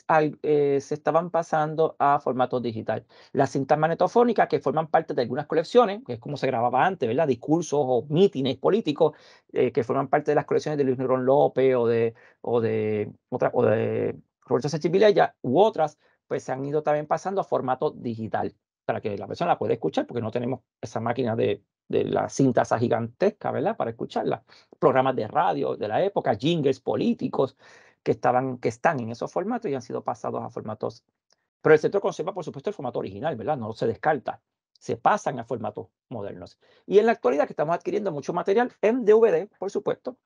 Speaker 1: eh, se estaban pasando a formato digital. Las cintas magnetofónicas, que forman parte de algunas colecciones, que es como se grababa antes, ¿verdad? Discursos o mítines políticos, eh, que forman parte de las colecciones de Luis Nerón López o de, o de, otra, o de Roberto Sánchez Vilella u otras, pues se han ido también pasando a formato digital, para que la persona la pueda escuchar, porque no tenemos esa máquina de de la cinta esa gigantesca, ¿verdad? Para escucharla. Programas de radio de la época, jingles políticos que, estaban, que están en esos formatos y han sido pasados a formatos. Pero el centro conserva, por supuesto, el formato original, ¿verdad? No se descarta. Se pasan a formatos modernos. Y en la actualidad que estamos adquiriendo mucho material en DVD, por supuesto,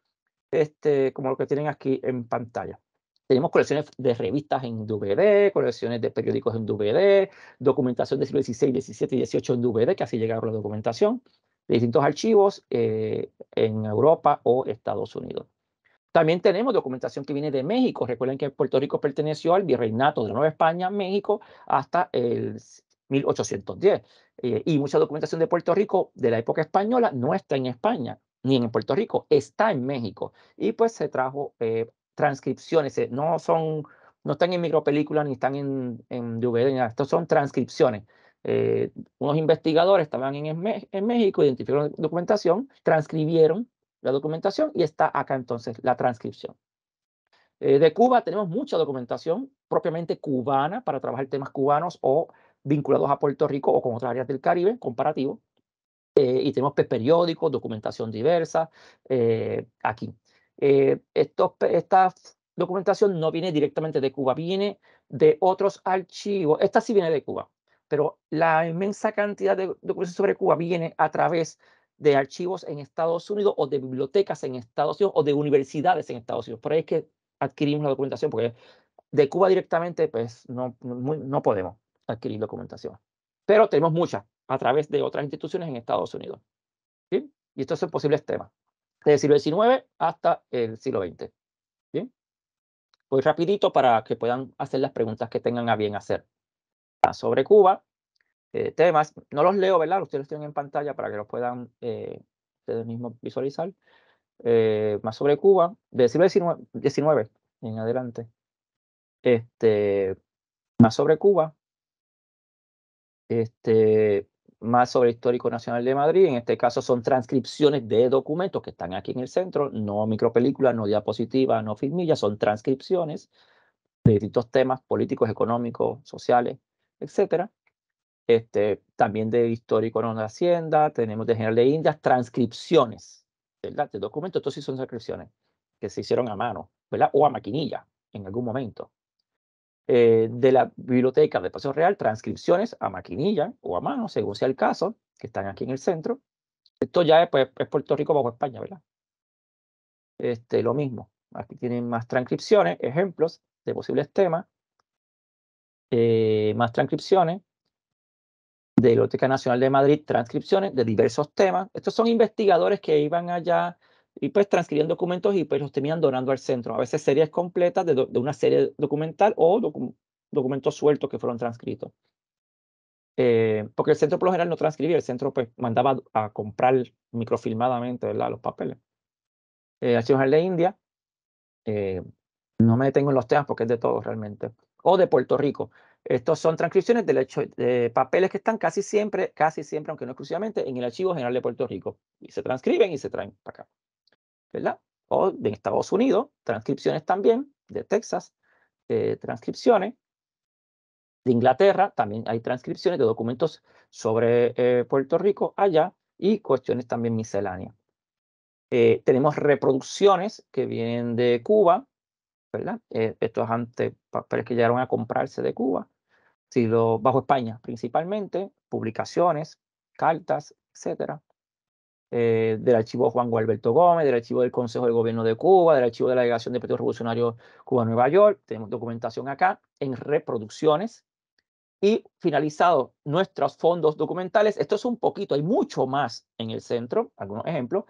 Speaker 1: este, como lo que tienen aquí en pantalla. Tenemos colecciones de revistas en DVD, colecciones de periódicos en DVD, documentación de siglo XVI, XVII y XVIII en DVD, que así llegaron la documentación, de distintos archivos eh, en Europa o Estados Unidos. También tenemos documentación que viene de México. Recuerden que Puerto Rico perteneció al virreinato de Nueva España, México, hasta el 1810. Eh, y mucha documentación de Puerto Rico de la época española no está en España ni en Puerto Rico, está en México. Y pues se trajo eh, transcripciones, no son, no están en micropelículas ni están en, en DVD, estos son transcripciones eh, unos investigadores estaban en, en México, identificaron documentación, transcribieron la documentación y está acá entonces la transcripción. Eh, de Cuba tenemos mucha documentación propiamente cubana para trabajar temas cubanos o vinculados a Puerto Rico o con otras áreas del Caribe, comparativo. Eh, y tenemos periódicos, documentación diversa aquí. Esto, esta documentación no viene directamente de Cuba, viene de otros archivos. Esta sí viene de Cuba pero la inmensa cantidad de documentos sobre Cuba viene a través de archivos en Estados Unidos o de bibliotecas en Estados Unidos o de universidades en Estados Unidos. Por ahí es que adquirimos la documentación, porque de Cuba directamente, pues no, no, podemos adquirir documentación. Pero tenemos muchas a través de otras instituciones en Estados Unidos. Y estos son posibles temas, desde el siglo XIX hasta el siglo XX. Voy rapidito para que puedan hacer las preguntas que tengan a bien hacer sobre Cuba, eh, temas, no los leo, ¿verdad? Ustedes los tienen en pantalla para que los puedan eh, ustedes visualizar, eh, más sobre Cuba, de 19 en adelante. Este, más sobre Cuba, este, más sobre Histórico Nacional de Madrid. En este caso son transcripciones de documentos que están aquí en el centro, no micropelículas, no diapositivas, no filmillas, son transcripciones de distintos temas políticos, económicos, sociales, etcétera. Este, también de histórico de Hacienda, tenemos de General de Indias, transcripciones, ¿verdad? De documentos, estos sí son transcripciones que se hicieron a mano, ¿verdad? O a maquinilla en algún momento. Eh, de la biblioteca de Paseo Real, transcripciones a maquinilla o a mano, según sea el caso, que están aquí en el centro. Esto ya es, pues, es Puerto Rico bajo España, ¿verdad? Este, lo mismo. Aquí tienen más transcripciones, ejemplos de posibles temas eh, más transcripciones de la Biblioteca Nacional de Madrid, transcripciones de diversos temas. Estos son investigadores que iban allá y pues transcribían documentos y pues los tenían donando al centro. A veces series completas de, una serie documental o documentos sueltos que fueron transcritos. Eh, porque el centro por lo general no transcribía, el centro pues mandaba a comprar microfilmadamente los papeles. Eh, Archivos de India, eh, no me detengo en los temas porque es de todo realmente o de Puerto Rico. Estos son transcripciones de, papeles que están casi siempre, casi siempre, aunque no exclusivamente, en el Archivo General de Puerto Rico. Y se transcriben y se traen para acá. ¿Verdad? O de Estados Unidos, transcripciones también, de Texas, transcripciones. De Inglaterra también hay transcripciones de documentos sobre eh, Puerto Rico allá y cuestiones también misceláneas. Eh, tenemos reproducciones que vienen de Cuba, ¿verdad? Eh, esto es antes, papeles que llegaron a comprarse de Cuba, sido bajo España principalmente, publicaciones, cartas, etcétera, eh, del archivo Juan Gualberto Gómez, del archivo del Consejo de Gobierno de Cuba, del archivo de la Delegación de Partido Revolucionario Cuba-Nueva York, tenemos documentación acá en reproducciones, y finalizado nuestros fondos documentales, esto es un poquito, hay mucho más en el centro, algunos ejemplos.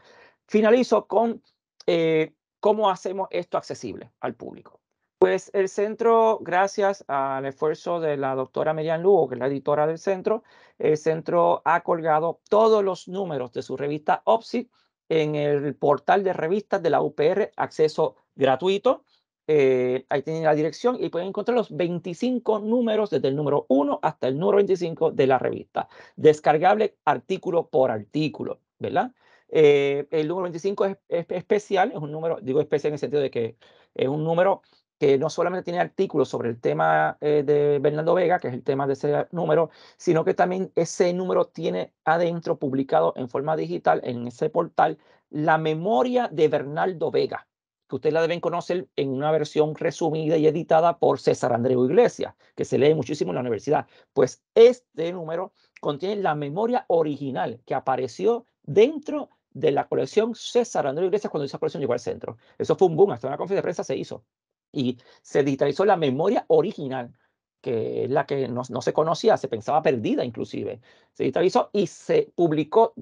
Speaker 1: Finalizo con eh, ¿Cómo hacemos esto accesible al público? Pues el centro, gracias al esfuerzo de la doctora Miriam Lugo, que es la editora del centro, el centro ha colgado todos los números de su revista OPSI en el portal de revistas de la UPR, acceso gratuito. Eh, ahí tienen la dirección y pueden encontrar los 25 números, desde el número 1 hasta el número 25 de la revista. Descargable artículo por artículo, ¿verdad? Eh, el número 25 es, especial, es un número, digo especial en el sentido de que es un número que no solamente tiene artículos sobre el tema eh, de Bernardo Vega, que es el tema de ese número, sino que también ese número tiene adentro publicado en forma digital en ese portal la memoria de Bernardo Vega, que ustedes la deben conocer en una versión resumida y editada por César Andreu Iglesias, que se lee muchísimo en la universidad. Pues este número contiene la memoria original que apareció dentro de la colección César Andrés Iglesias cuando esa colección llegó al centro. Eso fue un boom, hasta una conferencia de prensa se hizo. Y se digitalizó la memoria original, que es la que no, se conocía, se pensaba perdida inclusive. Se digitalizó y se publicó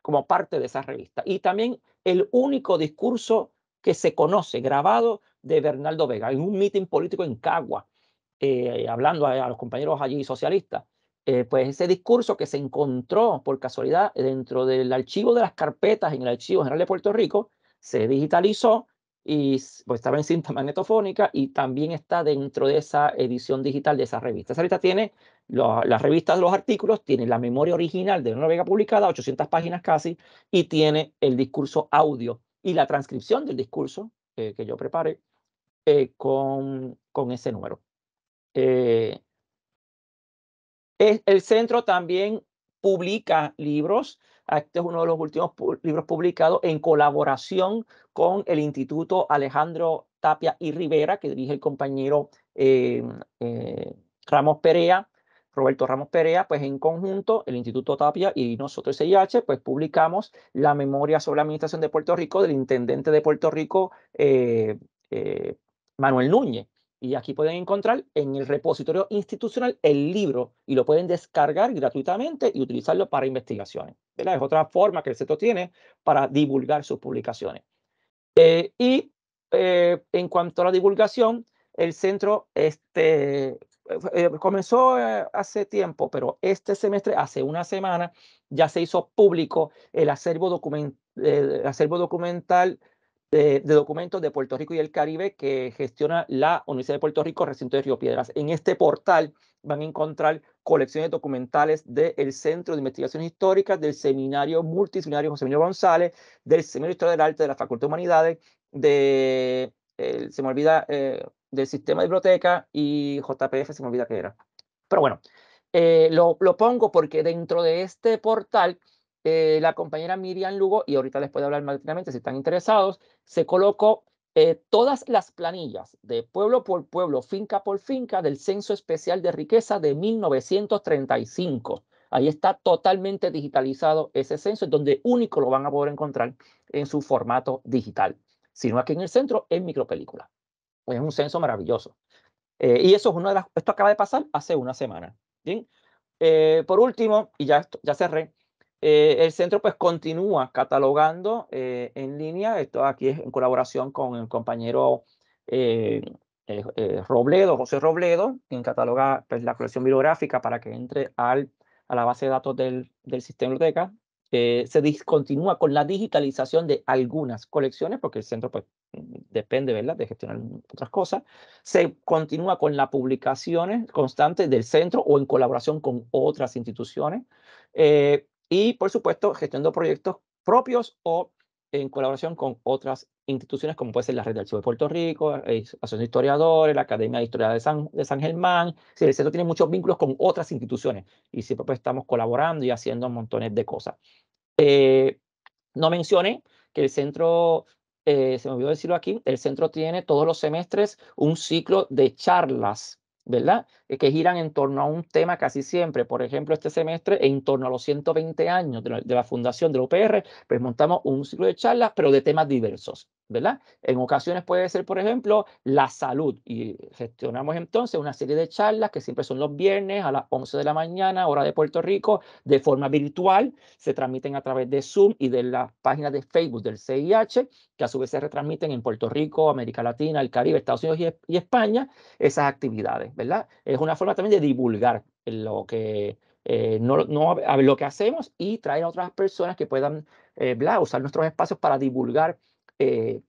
Speaker 1: como parte de esa revista. Y también el único discurso que se conoce grabado de Bernardo Vega en un mitin político en Cagua, eh, hablando a, los compañeros allí socialistas, eh, pues ese discurso que se encontró por casualidad dentro del archivo de las carpetas en el Archivo General de Puerto Rico, se digitalizó y pues, estaba en cinta magnetofónica y también está dentro de esa edición digital de esa revista. Esa revista tiene, las revistas de los artículos tiene la memoria original de una vega publicada, 800 páginas casi, y tiene el discurso audio y la transcripción del discurso eh, que yo preparé eh, con, con, ese número el centro también publica libros. Este es uno de los últimos libros publicados en colaboración con el Instituto Alejandro Tapia y Rivera, que dirige el compañero eh, eh, Ramos Perea, Roberto Ramos Perea, pues en conjunto, el Instituto Tapia y nosotros, CIH, pues publicamos la memoria sobre la administración de Puerto Rico del intendente de Puerto Rico, eh, Manuel Núñez. Y aquí pueden encontrar en el repositorio institucional el libro y lo pueden descargar gratuitamente y utilizarlo para investigaciones. Es otra forma que el centro tiene para divulgar sus publicaciones. Eh, y eh, en cuanto a la divulgación, el centro este, eh, comenzó hace tiempo, pero este semestre, hace una semana, ya se hizo público el acervo documental de, documentos de Puerto Rico y el Caribe que gestiona la Universidad de Puerto Rico, recinto de Río Piedras. En este portal van a encontrar colecciones documentales del Centro de Investigaciones Históricas, del Seminario Multidisciplinario José Emilio González, del Seminario de Historia del Arte de la Facultad de Humanidades, de, eh, se me olvida, eh, del Sistema de Biblioteca y JPF, se me olvida que era. Pero bueno, eh, lo, lo pongo porque dentro de este portal eh, la compañera Miriam Lugo, y ahorita les puedo hablar más si están interesados, se colocó eh, todas las planillas de pueblo por pueblo, finca por finca del Censo Especial de Riqueza de 1935. Ahí está totalmente digitalizado ese censo, es donde único lo van a poder encontrar en su formato digital, sino aquí en el centro en micropelícula. Es un censo maravilloso. Eh, y eso es una de las, esto acaba de pasar hace una semana. ¿bien? por último, y ya, ya cerré, eh, el centro pues continúa catalogando eh, en línea, esto aquí es en colaboración con el compañero eh, Robledo, José Robledo, quien cataloga pues, la colección bibliográfica para que entre al, a la base de datos del, del sistema biblioteca. se discontinúa con la digitalización de algunas colecciones, porque el centro pues, depende ¿verdad? de gestionar otras cosas. Se continúa con las publicaciones constantes del centro o en colaboración con otras instituciones. Y, por supuesto, gestionando proyectos propios o en colaboración con otras instituciones como puede ser la Red del archivo de Puerto Rico, eh, Asociación de Historiadores, la Academia de Historia de San, de San Germán. el centro tiene muchos vínculos con otras instituciones y siempre pues, estamos colaborando y haciendo montones de cosas. Eh, no mencioné que el centro, eh, se me olvidó decirlo aquí, el centro tiene todos los semestres un ciclo de charlas ¿verdad? Eh, que giran en torno a un tema casi siempre. Por ejemplo, este semestre, en torno a los 120 años de la, fundación de la UPR, pues montamos un ciclo de charlas, pero de temas diversos. ¿verdad? En ocasiones puede ser, por ejemplo, la salud. Y gestionamos entonces una serie de charlas que siempre son los viernes a las 11 de la mañana, hora de Puerto Rico, de forma virtual. Se transmiten a través de Zoom y de las páginas de Facebook del CIH, que a su vez se retransmiten en Puerto Rico, América Latina, el Caribe, Estados Unidos y, España, esas actividades, ¿verdad? Es una forma también de divulgar lo que... Eh, no, no lo que hacemos y traer a otras personas que puedan eh, usar nuestros espacios para divulgar eh,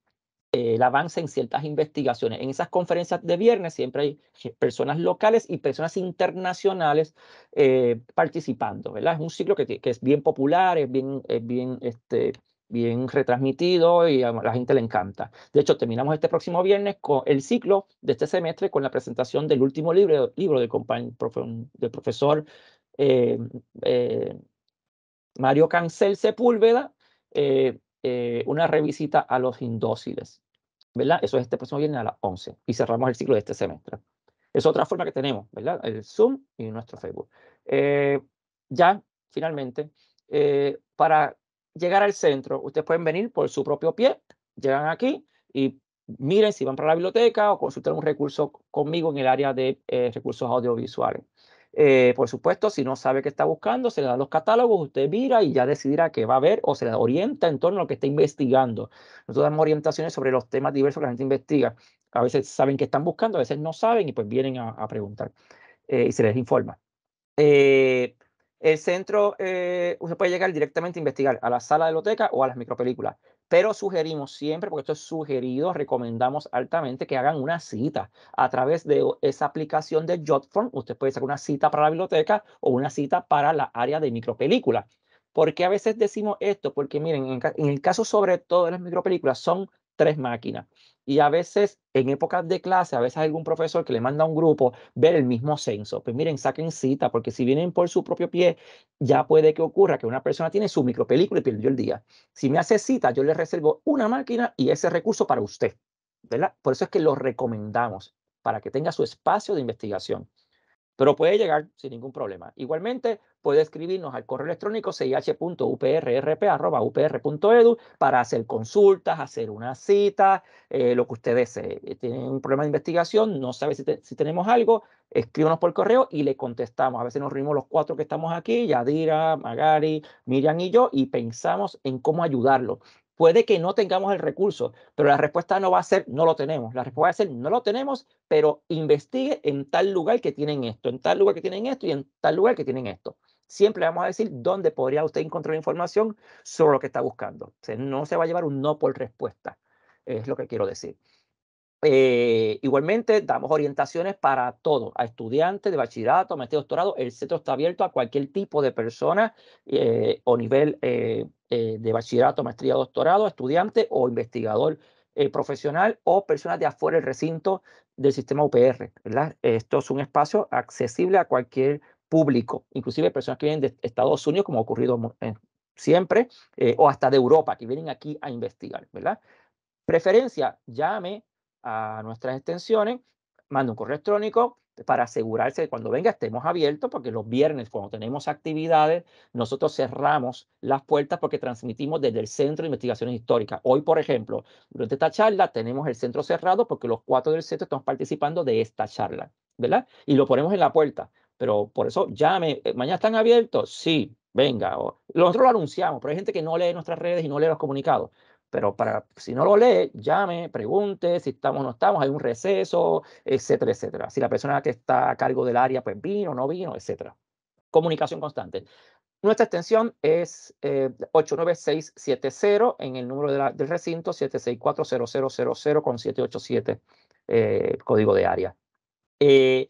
Speaker 1: eh, el avance en ciertas investigaciones. En esas conferencias de viernes siempre hay personas locales y personas internacionales eh, participando, ¿verdad? Es un ciclo que, es bien popular, es bien, bien, este, bien retransmitido y a la gente le encanta. De hecho, terminamos este próximo viernes con el ciclo de este semestre con la presentación del último libro, libro del, del profesor Mario Cancel Sepúlveda, eh, una revisita a los indóciles. ¿verdad? Eso es este próximo viernes a las 11 y cerramos el ciclo de este semestre. Es otra forma que tenemos, ¿verdad? El Zoom y nuestro Facebook. Eh, ya, finalmente, eh, para llegar al centro, ustedes pueden venir por su propio pie, llegan aquí y miren si van para la biblioteca o consultan un recurso conmigo en el área de recursos audiovisuales. Eh, por supuesto, si no sabe qué está buscando, se le dan los catálogos, usted mira y ya decidirá qué va a ver o se le orienta en torno a lo que está investigando. Nosotros damos orientaciones sobre los temas diversos que la gente investiga. A veces saben qué están buscando, a veces no saben y pues vienen a, preguntar eh, y se les informa. Eh, el centro, usted puede llegar directamente a investigar a la sala de biblioteca o a las micropelículas pero sugerimos siempre, porque esto es sugerido, recomendamos altamente que hagan una cita a través de esa aplicación de Jotform. Usted puede sacar una cita para la biblioteca o una cita para la área de micropelícula. ¿Por qué a veces decimos esto? Porque miren, en el caso sobre todo de las micropelículas son tres máquinas. Y a veces, en épocas de clase, a veces algún profesor que le manda a un grupo ver el mismo censo. Pues miren, saquen cita, porque si vienen por su propio pie, ya puede que ocurra que una persona tiene su micropelícula y perdió el día. Si me hace cita, yo le reservo una máquina y ese recurso para usted. ¿verdad? Por eso es que lo recomendamos, para que tenga su espacio de investigación pero puede llegar sin ningún problema. Igualmente, puede escribirnos al correo electrónico UPR.EDU e para hacer consultas, hacer una cita, eh, lo que ustedes eh, tienen un problema de investigación, no sabe si, tenemos algo, escríbanos por correo y le contestamos. A veces nos reunimos los cuatro que estamos aquí, Yadira, Magari, Miriam y yo, y pensamos en cómo ayudarlo. Puede que no tengamos el recurso, pero la respuesta no va a ser no lo tenemos. La respuesta va a ser no lo tenemos, pero investigue en tal lugar que tienen esto, en tal lugar que tienen esto y en tal lugar que tienen esto. Siempre vamos a decir dónde podría usted encontrar información sobre lo que está buscando. no se va a llevar un no por respuesta, es lo que quiero decir. Eh, igualmente, damos orientaciones para todos, a estudiantes de bachillerato, maestría, doctorado. El centro está abierto a cualquier tipo de persona eh, o nivel eh, de bachillerato, maestría, doctorado, estudiante o investigador profesional o personas de afuera del recinto del sistema UPR. ¿verdad? Esto es un espacio accesible a cualquier público, inclusive personas que vienen de Estados Unidos, como ha ocurrido siempre, o hasta de Europa, que vienen aquí a investigar. ¿verdad? Preferencia, llame a nuestras extensiones, manda un correo electrónico para asegurarse de que cuando venga estemos abiertos, porque los viernes cuando tenemos actividades, nosotros cerramos las puertas porque transmitimos desde el Centro de Investigaciones Históricas. Hoy, por ejemplo, durante esta charla tenemos el centro cerrado porque los cuatro del centro estamos participando de esta charla, ¿verdad? Y lo ponemos en la puerta, pero por eso llame, eh, mañana están abiertos, sí, venga. nosotros lo anunciamos, pero hay gente que no lee nuestras redes y no lee los comunicados. Pero para, si no lo lee, llame, pregunte si estamos o no estamos, hay un receso, etcétera, etcétera. Si la persona que está a cargo del área, pues vino, no vino, etcétera. Comunicación constante. Nuestra extensión es eh, 89670 en el número del recinto 7640000 con 787 eh, código de área. Eh,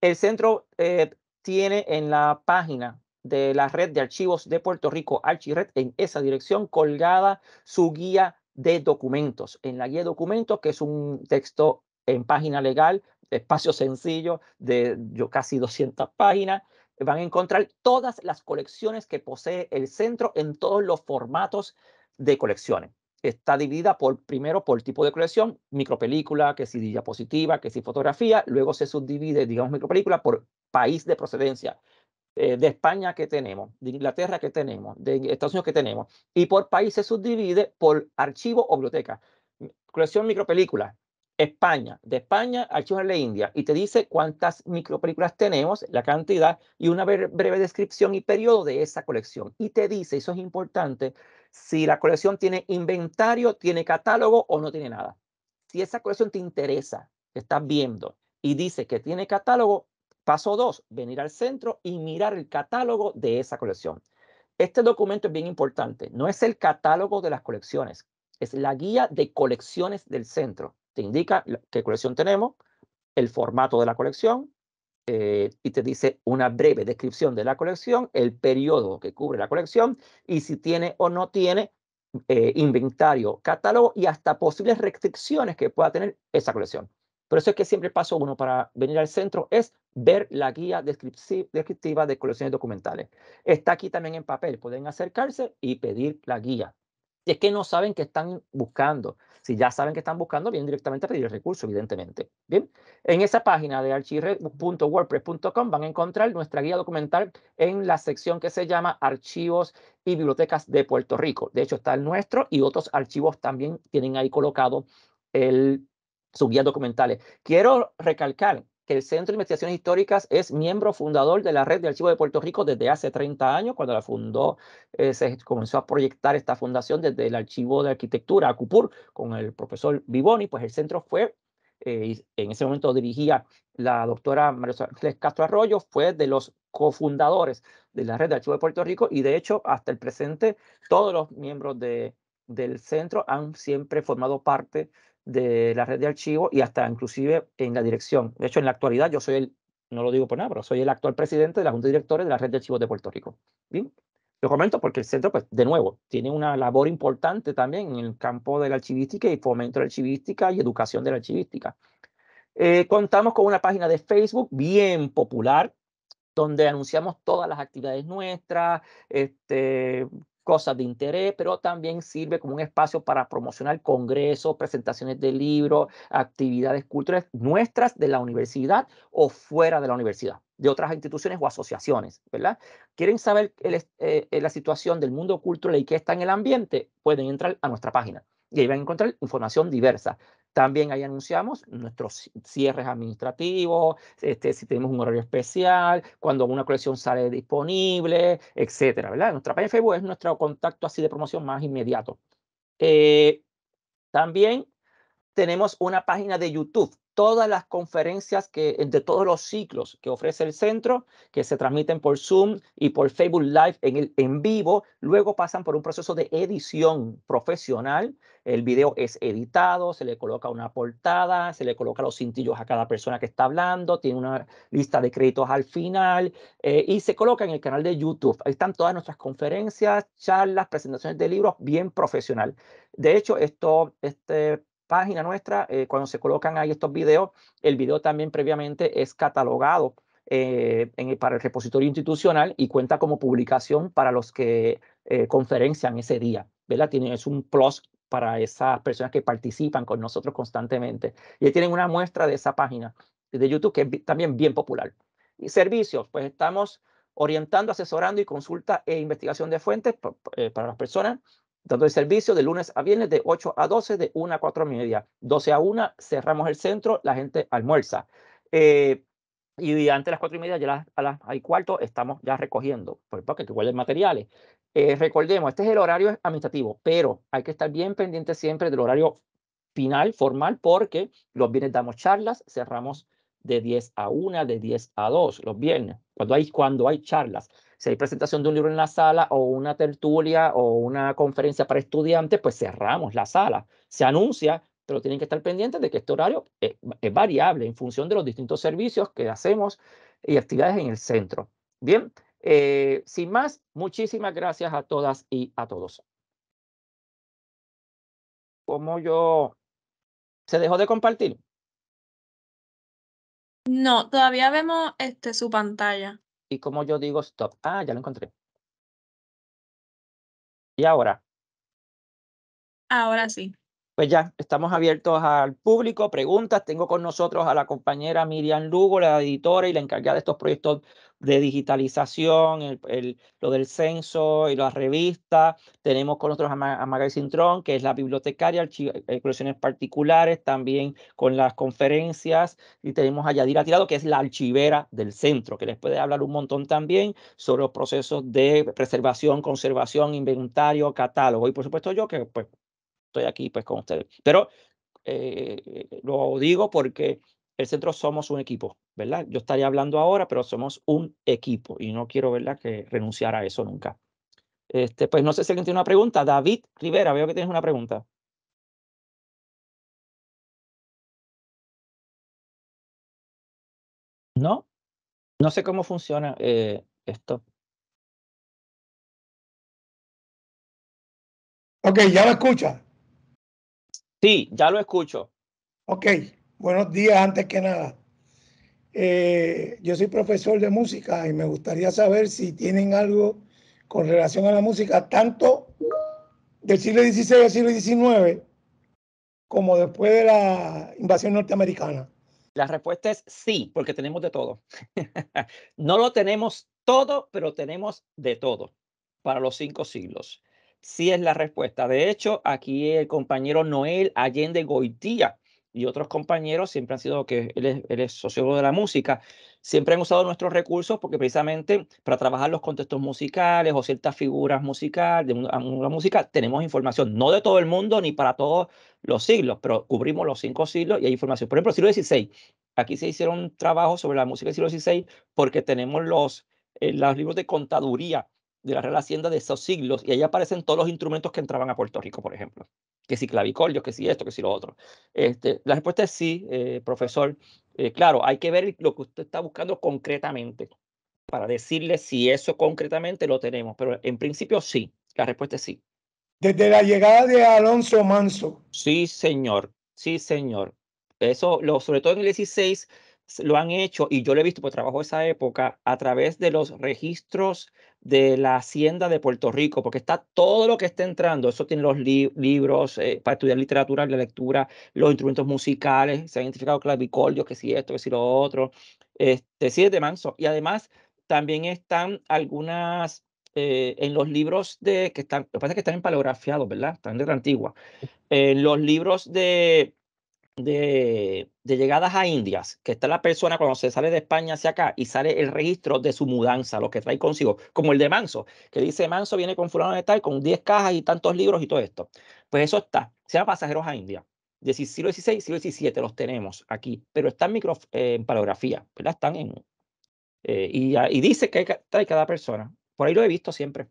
Speaker 1: el centro eh, tiene en la página de la Red de Archivos de Puerto Rico, Archired, en esa dirección colgada su guía de documentos. En la guía de documentos, que es un texto en página legal, espacio sencillo de yo, casi 200 páginas, van a encontrar todas las colecciones que posee el centro en todos los formatos de colecciones. Está dividida por primero por tipo de colección, micropelícula, que si diapositiva, que si fotografía, luego se subdivide, digamos, micropelícula por país de procedencia, eh, de España que tenemos, de Inglaterra que tenemos, de Estados Unidos que tenemos, y por país se subdivide por archivo o biblioteca. Colección micropelícula, España, de España, archivos de la India, y te dice cuántas micropelículas tenemos, la cantidad y una breve descripción y periodo de esa colección. Y te dice, eso es importante, si la colección tiene inventario, tiene catálogo o no tiene nada. Si esa colección te interesa, estás viendo y dice que tiene catálogo, Paso dos, venir al centro y mirar el catálogo de esa colección. Este documento es bien importante. No es el catálogo de las colecciones, es la guía de colecciones del centro. Te indica qué colección tenemos, el formato de la colección eh, y te dice una breve descripción de la colección, el periodo que cubre la colección y si tiene o no tiene eh, inventario, catálogo y hasta posibles restricciones que pueda tener esa colección. Por eso es que siempre el paso uno para venir al centro es ver la guía descriptiva de colecciones documentales. Está aquí también en papel. Pueden acercarse y pedir la guía. Si es que no saben qué están buscando. Si ya saben qué están buscando, vienen directamente a pedir el recurso, evidentemente. Bien, en esa página de archive.wordpress.com van a encontrar nuestra guía documental en la sección que se llama Archivos y Bibliotecas de Puerto Rico. De hecho, está el nuestro y otros archivos también tienen ahí colocado el sus guías documentales. Quiero recalcar que el Centro de Investigaciones Históricas es miembro fundador de la Red de Archivo de Puerto Rico desde hace 30 años, cuando la fundó, eh, se comenzó a proyectar esta fundación desde el Archivo de Arquitectura, ACUPUR, con el profesor Vivoni, pues el centro fue, eh, en ese momento dirigía la doctora María Castro Arroyo, fue de los cofundadores de la Red de Archivo de Puerto Rico y de hecho hasta el presente todos los miembros de, del centro han siempre formado parte de la red de archivos y hasta inclusive en la dirección. De hecho, en la actualidad yo soy el, no lo digo por nada, pero soy el actual presidente de la Junta de Directores de la Red de Archivos de Puerto Rico. Bien, lo comento porque el centro, pues, de nuevo, tiene una labor importante también en el campo de la archivística y fomento de la archivística y educación de la archivística. Eh, contamos con una página de Facebook bien popular, donde anunciamos todas las actividades nuestras, este, cosas de interés, pero también sirve como un espacio para promocionar congresos, presentaciones de libros, actividades culturales nuestras de la universidad o fuera de la universidad, de otras instituciones o asociaciones, ¿verdad? ¿Quieren saber eh, eh, la situación del mundo cultural y qué está en el ambiente? Pueden entrar a nuestra página y ahí van a encontrar información diversa. También ahí anunciamos nuestros cierres administrativos, este, si tenemos un horario especial, cuando una colección sale disponible, etcétera, ¿verdad? Nuestra página de Facebook es nuestro contacto así de promoción más inmediato. Eh, también tenemos una página de YouTube todas las conferencias que, de todos los ciclos que ofrece el centro, que se transmiten por Zoom y por Facebook Live en, el, en vivo, luego pasan por un proceso de edición profesional. El video es editado, se le coloca una portada, se le coloca los cintillos a cada persona que está hablando, tiene una lista de créditos al final eh, y se coloca en el canal de YouTube. Ahí están todas nuestras conferencias, charlas, presentaciones de libros, bien profesional. De hecho, esto, este página nuestra, eh, cuando se colocan ahí estos videos, el video también previamente es catalogado eh, en, para el repositorio institucional y cuenta como publicación para los que eh, conferencian ese día, ¿verdad? Tiene, es un plus para esas personas que participan con nosotros constantemente. Y tienen una muestra de esa página de YouTube que es también bien popular. Y servicios, pues estamos orientando, asesorando y consulta e investigación de fuentes para las personas dando el servicio de lunes a viernes de 8 a 12, de 1 a 4 y media. 12 a 1 cerramos el centro, la gente almuerza. Eh, y antes de las 4 y media, ya a las hay cuarto, estamos ya recogiendo, porque que materiales. Eh, recordemos, este es el horario administrativo, pero hay que estar bien pendiente siempre del horario final, formal, porque los viernes damos charlas, cerramos de 10 a 1, de 10 a 2, los viernes, cuando hay, cuando hay charlas si hay presentación de un libro en la sala o una tertulia o una conferencia para estudiantes, pues cerramos la sala. Se anuncia, pero tienen que estar pendientes de que este horario eh, es, variable en función de los distintos servicios que hacemos y actividades en el centro. Bien, eh, sin más, muchísimas gracias a todas y a todos. ¿Cómo yo... ¿Se dejó de compartir?
Speaker 2: No, todavía vemos este, su pantalla.
Speaker 1: Y como yo digo stop. Ah, ya lo encontré. Y ahora.
Speaker 2: Ahora sí
Speaker 1: pues ya, estamos abiertos al público, preguntas. Tengo con nosotros a la compañera Miriam Lugo, la editora y la encargada de estos proyectos de digitalización, el, lo del censo y las revistas. Tenemos con nosotros a, Ma, a que es la bibliotecaria, de eh, colecciones particulares, también con las conferencias. Y tenemos a Yadira Tirado, que es la archivera del centro, que les puede hablar un montón también sobre los procesos de preservación, conservación, inventario, catálogo. Y por supuesto yo, que pues, estoy aquí pues con ustedes. Pero eh, eh, lo digo porque el centro somos un equipo, ¿verdad? Yo estaría hablando ahora, pero somos un equipo y no quiero, ¿verdad?, que renunciar a eso nunca. Este, pues no sé si alguien tiene una pregunta. David Rivera,
Speaker 3: veo que tienes una pregunta. ¿No? No sé cómo funciona eh, esto. Ok,
Speaker 1: ya lo escucha. Sí, ya lo escucho.
Speaker 3: Ok, buenos
Speaker 1: días antes que nada. Eh, yo soy profesor de música y me gustaría saber si tienen algo con relación a la música, tanto del siglo XVI al siglo XIX, como después de la invasión norteamericana. La respuesta es sí, porque tenemos de todo. no lo tenemos todo, pero tenemos de todo para los cinco siglos sí es la respuesta. De hecho, aquí el compañero Noel Allende Goitía y otros compañeros siempre han sido, que él es, sociólogo de la música, siempre han usado nuestros recursos porque precisamente para trabajar los contextos musicales o ciertas figuras musicales, de una música, tenemos información, no de todo el mundo ni para todos los siglos, pero cubrimos los cinco siglos y hay información. Por ejemplo, siglo XVI, aquí se hicieron trabajos sobre la música del siglo XVI porque tenemos los, eh, los libros de contaduría de la Real Hacienda de esos siglos y ahí aparecen todos los instrumentos que entraban a Puerto Rico, por ejemplo. Que si clavicordios, que si esto, que si lo otro. Este, la respuesta es sí, eh, profesor. Eh, claro, hay que ver lo que usted está buscando concretamente para decirle si eso concretamente lo tenemos, pero en principio sí, la respuesta es sí. Desde la llegada
Speaker 2: de Alonso Manso.
Speaker 1: Sí, señor, sí, señor. Eso, sobre todo en el 16, lo han hecho, y yo lo he visto por pues trabajo de esa época, a través de los registros de la Hacienda de Puerto Rico, porque está todo lo que está entrando. Eso tiene los libros eh, para estudiar literatura, la lectura, los instrumentos musicales, se ha identificado clavicordios, que si esto, que si lo otro. Este, siete es de manso. Y además, también están algunas eh, en los libros de que están, lo que pasa es que están en ¿verdad? Están de la antigua. En los libros de de, llegadas a Indias, que está la persona cuando se sale de España hacia acá y sale el registro de su mudanza, lo que trae consigo, como el de Manso, que dice Manso viene con fulano de tal, con 10 cajas y tantos libros y todo esto. Pues eso está, se llama Pasajeros a India. 16, siglo XVI, siglo los tenemos aquí, pero están micro, eh, en palografía ¿verdad? Están en... Eh, y, ah, y dice que trae cada persona. Por ahí lo he visto siempre.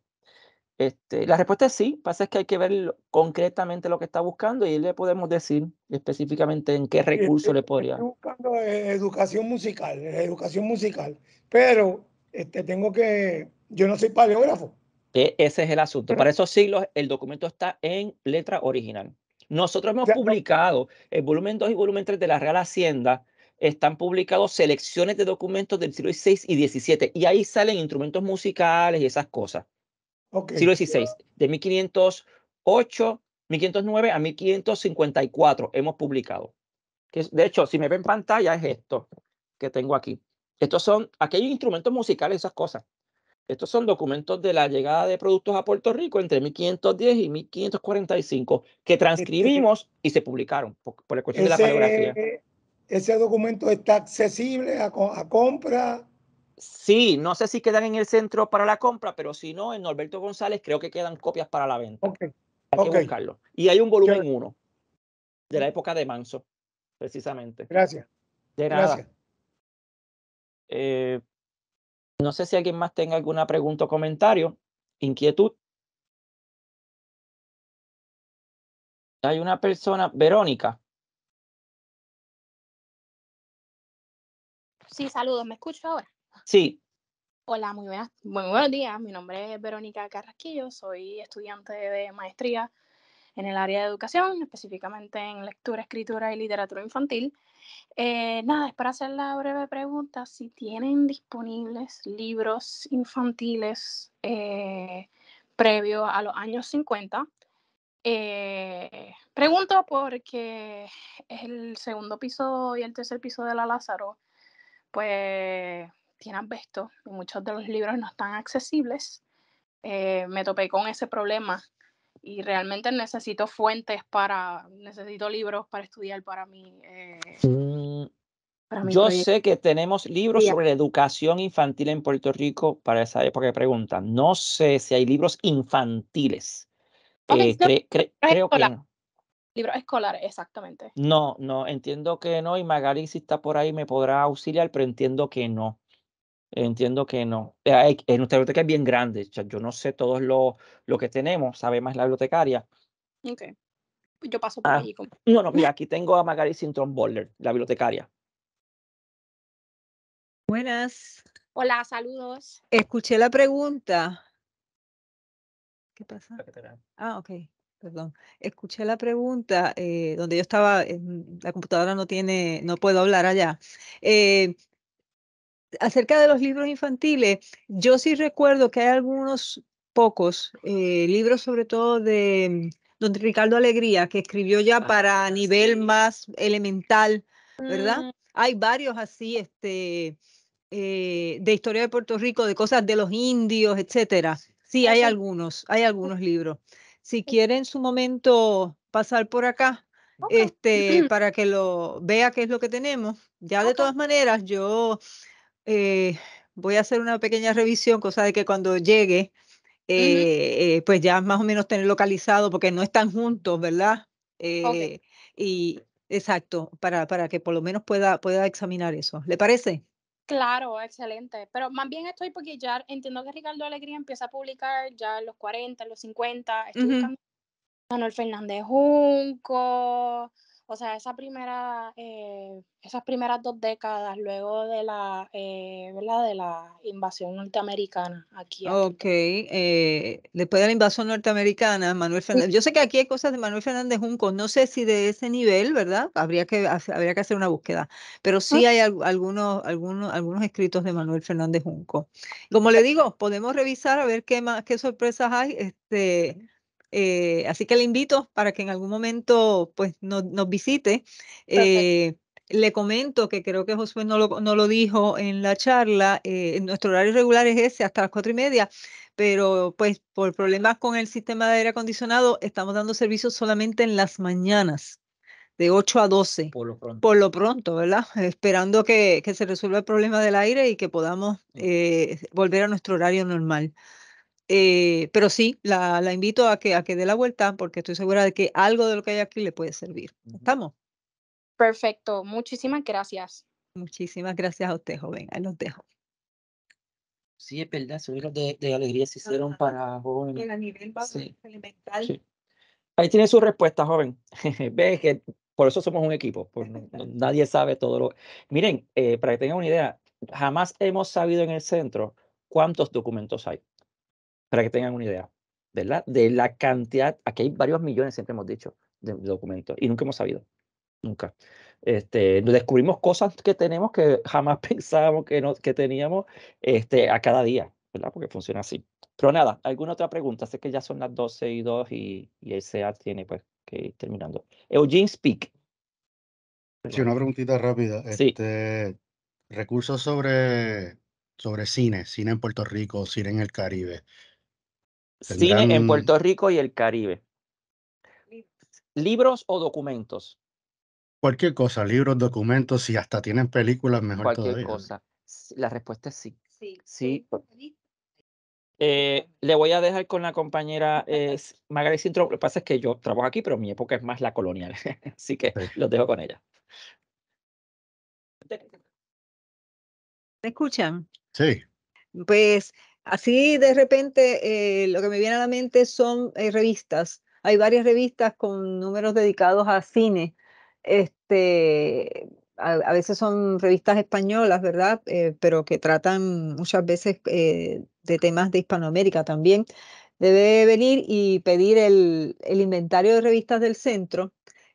Speaker 1: Este, la respuesta es sí, pasa es que hay que ver concretamente lo que está buscando y le podemos decir específicamente en qué recurso le podría. Estoy buscando educación musical, educación musical, pero este, tengo que, yo no soy paleógrafo. E, ese es el asunto. Para esos siglos el documento está en letra original. Nosotros hemos publicado el volumen 2 y volumen 3 de la Real Hacienda, están publicados selecciones de documentos del siglo XVI y XVII y ahí salen instrumentos musicales y esas cosas.
Speaker 3: Okay. Siglo XVI,
Speaker 1: de 1508, 1509 a 1554 hemos publicado. Que, de hecho, si me ven pantalla es esto que tengo aquí. Estos son, aquellos instrumentos musicales, esas cosas. Estos son documentos de la llegada de productos a Puerto Rico entre 1510 y 1545 que transcribimos y se publicaron por, la cuestión ese, de la paleografía. Ese documento está accesible a, a compra. Sí, no sé si quedan en el centro para la compra, pero si no, en Norberto González creo que quedan copias para la venta. Okay. Hay que buscarlo. Y hay un volumen 1 de la época de Manso, precisamente. Gracias. De nada. Gracias. Eh, no sé si alguien más tenga alguna pregunta o comentario, inquietud.
Speaker 2: Hay una persona, Verónica. Sí, saludos, ¿me escucho ahora? Sí. Hola, muy, buenas, buenos días. Mi nombre es Verónica Carrasquillo, soy estudiante de maestría en el área de educación, específicamente en lectura, escritura y literatura infantil. Eh, nada, es para hacer la breve pregunta, si tienen disponibles libros infantiles eh, previo a los años 50. Eh, pregunto porque es el segundo piso y el tercer piso de la Lázaro, pues tienes asbesto muchos de los libros no están accesibles, eh, me topé con ese problema y realmente necesito fuentes para, necesito libros para estudiar para mí. Eh, mm, yo sé
Speaker 1: que tenemos libros sobre la educación infantil en Puerto Rico para esa época de pregunta. No sé si hay libros infantiles. Eh,
Speaker 2: creo que Libros escolares, exactamente.
Speaker 1: No, no, entiendo que no. Y Magali, si está por ahí, me podrá auxiliar, pero entiendo que no. Entiendo que no. Eh, en nuestra biblioteca es bien grande. Yo no sé todos lo, lo que tenemos, sabe más la bibliotecaria.
Speaker 2: Ok. Pues yo paso por ahí.
Speaker 1: Bueno, aquí tengo a Magali Sintron Boller, la bibliotecaria.
Speaker 2: Buenas. Hola, saludos.
Speaker 3: Escuché la pregunta. ¿Qué pasa? Ah, ok. Perdón. Escuché la pregunta eh, donde yo estaba, la computadora no tiene, no puedo hablar allá. Eh, acerca de los libros infantiles, yo sí recuerdo que hay algunos pocos eh, libros, sobre todo de mm, don Ricardo Alegría, que escribió ya ah, para nivel más elemental, ¿verdad? Mm. Hay varios así, este, eh, de historia de Puerto Rico, de cosas de los indios, etcétera. Sí, hay algunos, hay algunos libros. Si eh. quiere en su momento pasar por acá, este, para que lo vea qué es lo que tenemos. Ya de todas maneras, yo eh, voy a hacer una pequeña revisión, cosa de que cuando llegue, eh, eh, pues ya más o menos tener localizado, porque no están juntos, ¿verdad? Eh, y exacto, para, para que por lo menos pueda, pueda examinar eso. ¿Le parece?
Speaker 2: Claro, excelente. Pero más bien estoy porque ya entiendo que Ricardo Alegría empieza a publicar ya en los 40, en los 50. Manuel Fernández Junco, o sea, esa primera, eh, esas primeras dos décadas luego de la, eh, ¿verdad? De la invasión norteamericana aquí. Ok,
Speaker 3: eh, después de la invasión norteamericana, Manuel Fernández, yo sé que aquí hay cosas de Manuel Fernández Junco, no sé si de ese nivel, ¿verdad? Habría que, habría que hacer una búsqueda, pero sí hay algunos, algunos, algunos escritos de Manuel Fernández Junco. Como le digo, podemos revisar a ver qué, más, qué sorpresas hay. Este, eh, así que le invito para que en algún momento pues, nos, visite. Eh, le comento que creo que Josué no lo, no lo dijo en la charla, eh, nuestro horario regular es ese, hasta las cuatro y media, pero pues por problemas con el sistema de aire acondicionado estamos dando servicios solamente en las mañanas, de 8 a 12. Por lo pronto. Por lo pronto, ¿verdad? Esperando que, que se resuelva el problema del aire y que podamos volver a nuestro horario normal. Eh, pero sí, la, invito a que, a que dé la vuelta porque estoy segura de que algo de lo que hay aquí le puede servir. ¿Estamos?
Speaker 2: Perfecto, muchísimas gracias.
Speaker 3: Muchísimas gracias a usted, joven. Ahí los dejo.
Speaker 1: Sí, es verdad, su de, de alegría se hicieron para jóvenes. a nivel sí.
Speaker 3: elemental.
Speaker 1: Ahí tiene su respuesta, joven. Ve que por eso somos un equipo. nadie sabe todo lo. Miren, eh, para que tengan una idea, jamás hemos sabido en el centro cuántos documentos hay para que tengan una idea, ¿verdad? De la cantidad, aquí hay varios millones, siempre hemos dicho, de documentos y nunca hemos sabido, nunca. Este, descubrimos cosas que tenemos que jamás pensábamos que, que teníamos este, a cada día, ¿verdad? Porque funciona así. Pero nada, ¿alguna otra pregunta? Sé que ya son las 12 y 2 y, el SEA tiene pues que ir terminando. Eugene Speak. Sí, una preguntita rápida. Sí. Este, recursos sobre, sobre cine, cine en Puerto Rico,
Speaker 3: cine en el Caribe. Cine en Puerto
Speaker 1: Rico y el Caribe. Libros o documentos.
Speaker 3: Cualquier cosa, libros, documentos, si hasta
Speaker 2: tienen películas, mejor cosa.
Speaker 1: La respuesta es sí. Sí. sí. Eh, le voy a dejar con la compañera eh, Magali Lo que pasa es que yo trabajo aquí, pero mi época es más la colonial. Así que lo los dejo con ella.
Speaker 3: ¿Me escuchan? Sí. Pues Así de repente eh, lo que me viene a la mente son eh, revistas. Hay varias revistas con números dedicados a cine. Este, a, veces son revistas españolas, ¿verdad? Eh, pero que tratan muchas veces de temas de Hispanoamérica también. Debe venir y pedir el inventario de revistas del centro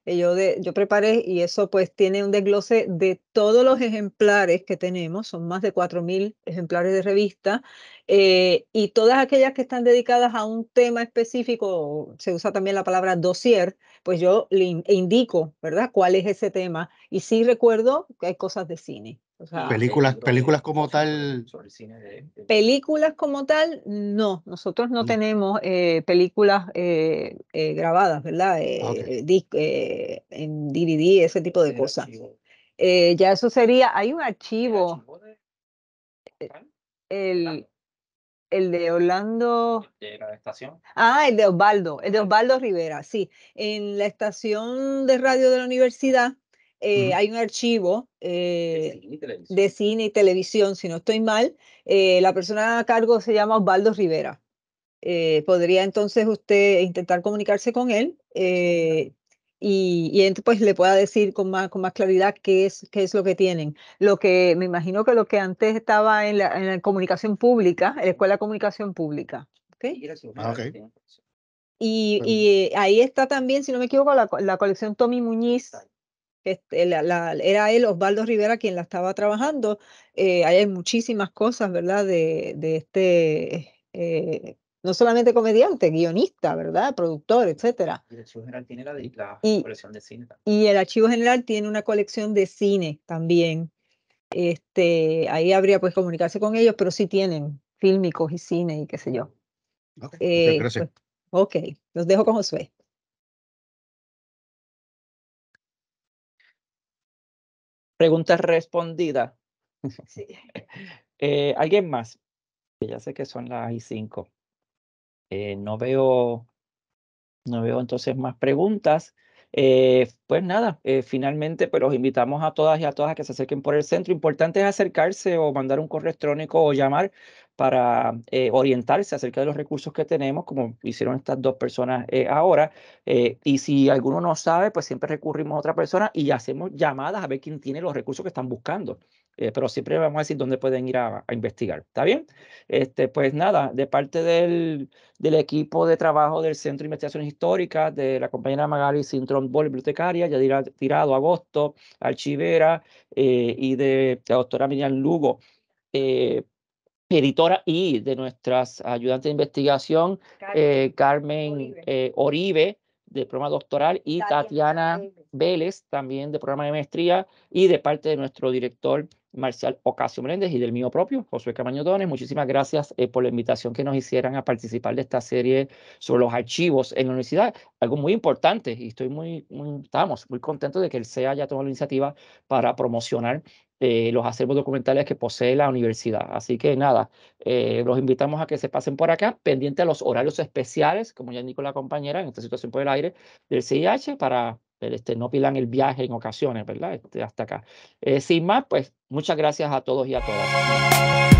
Speaker 3: yo, yo preparé y eso pues tiene un desglose de todos los ejemplares que tenemos, son más de 4.000 ejemplares de revista, eh, y todas aquellas que están dedicadas a un tema específico, se usa también la palabra dossier, pues yo le e indico, ¿verdad?, cuál es ese tema. Y sí recuerdo que hay cosas de cine, Ah,
Speaker 1: películas, películas como tal. Sobre cine
Speaker 3: Películas como tal, no. Nosotros no, mm. tenemos eh, películas eh, eh, grabadas, ¿verdad? Ah, en DVD, ese tipo de cosas. ya eso sería, hay un archivo. El, de... el, de Orlando. estación? Ah, el de Osvaldo, el de ah, Osvaldo Rivera, sí. En la estación de radio de la universidad eh, hay un archivo eh, de, cine y televisión, si no estoy mal. Eh, la persona a cargo se llama Osvaldo Rivera. podría entonces usted intentar comunicarse con él y, entonces pues, le pueda decir con más, con más claridad qué es, qué es lo que tienen. Lo que me imagino que lo que antes estaba en la, en la comunicación pública, en la Escuela de Comunicación Pública. Y, ah, y ahí está también, si no me equivoco, la, la colección Tommy Muñiz este, la, era él, Osvaldo Rivera, quien la estaba trabajando. Eh, hay muchísimas cosas, ¿verdad? De, este, eh, no solamente comediante, guionista, ¿verdad? Productor, etcétera. Y el Archivo
Speaker 1: General tiene la, y, colección de cine.
Speaker 3: También. Y el Archivo General tiene una colección de cine también. Este, ahí habría pues comunicarse con ellos, pero sí tienen fílmicos y cine y qué sé yo. Ok, eh, pues, los dejo con Josué. Preguntas
Speaker 1: respondidas. Eh, ¿Alguien más? Ya sé que son las y 5. Eh, no veo, no veo entonces más preguntas. Eh, pues nada, finalmente pero pues, los invitamos a todas y a todas a que se acerquen por el centro. Importante es acercarse o mandar un correo electrónico o llamar para eh, orientarse acerca de los recursos que tenemos, como hicieron estas dos personas eh, ahora. Eh, y si alguno no sabe, pues siempre recurrimos a otra persona y hacemos llamadas a ver quién tiene los recursos que están buscando. pero siempre vamos a decir dónde pueden ir a, investigar. ¿Está bien? Este, pues nada, de parte del, del equipo de trabajo del Centro de Investigaciones Históricas, de la compañera Magali sintron Bol, bibliotecaria, ya Tirado, Agosto, Archivera y de la doctora Miriam Lugo editora y de nuestras ayudantes de investigación, Carmen, eh, eh, Oribe. de programa doctoral, y Tatiana, Vélez, también de programa de maestría, y de parte de nuestro director Marcial Ocasio Meléndez y del mío propio, Josué Camaño Muchísimas gracias eh, por la invitación que nos hicieran a participar de esta serie sobre los archivos en la universidad. Algo muy importante y estoy muy, estamos muy contentos de que el SEA haya tomado la iniciativa para promocionar eh, los acervos documentales que posee la universidad. Así que nada, eh, los invitamos a que se pasen por acá, pendiente a los horarios especiales, como ya indicó la compañera, en esta situación por el aire del CIH, para este, no pilan el viaje en ocasiones, ¿verdad? Este, hasta acá. Eh, sin más, pues muchas gracias a todos y a todas.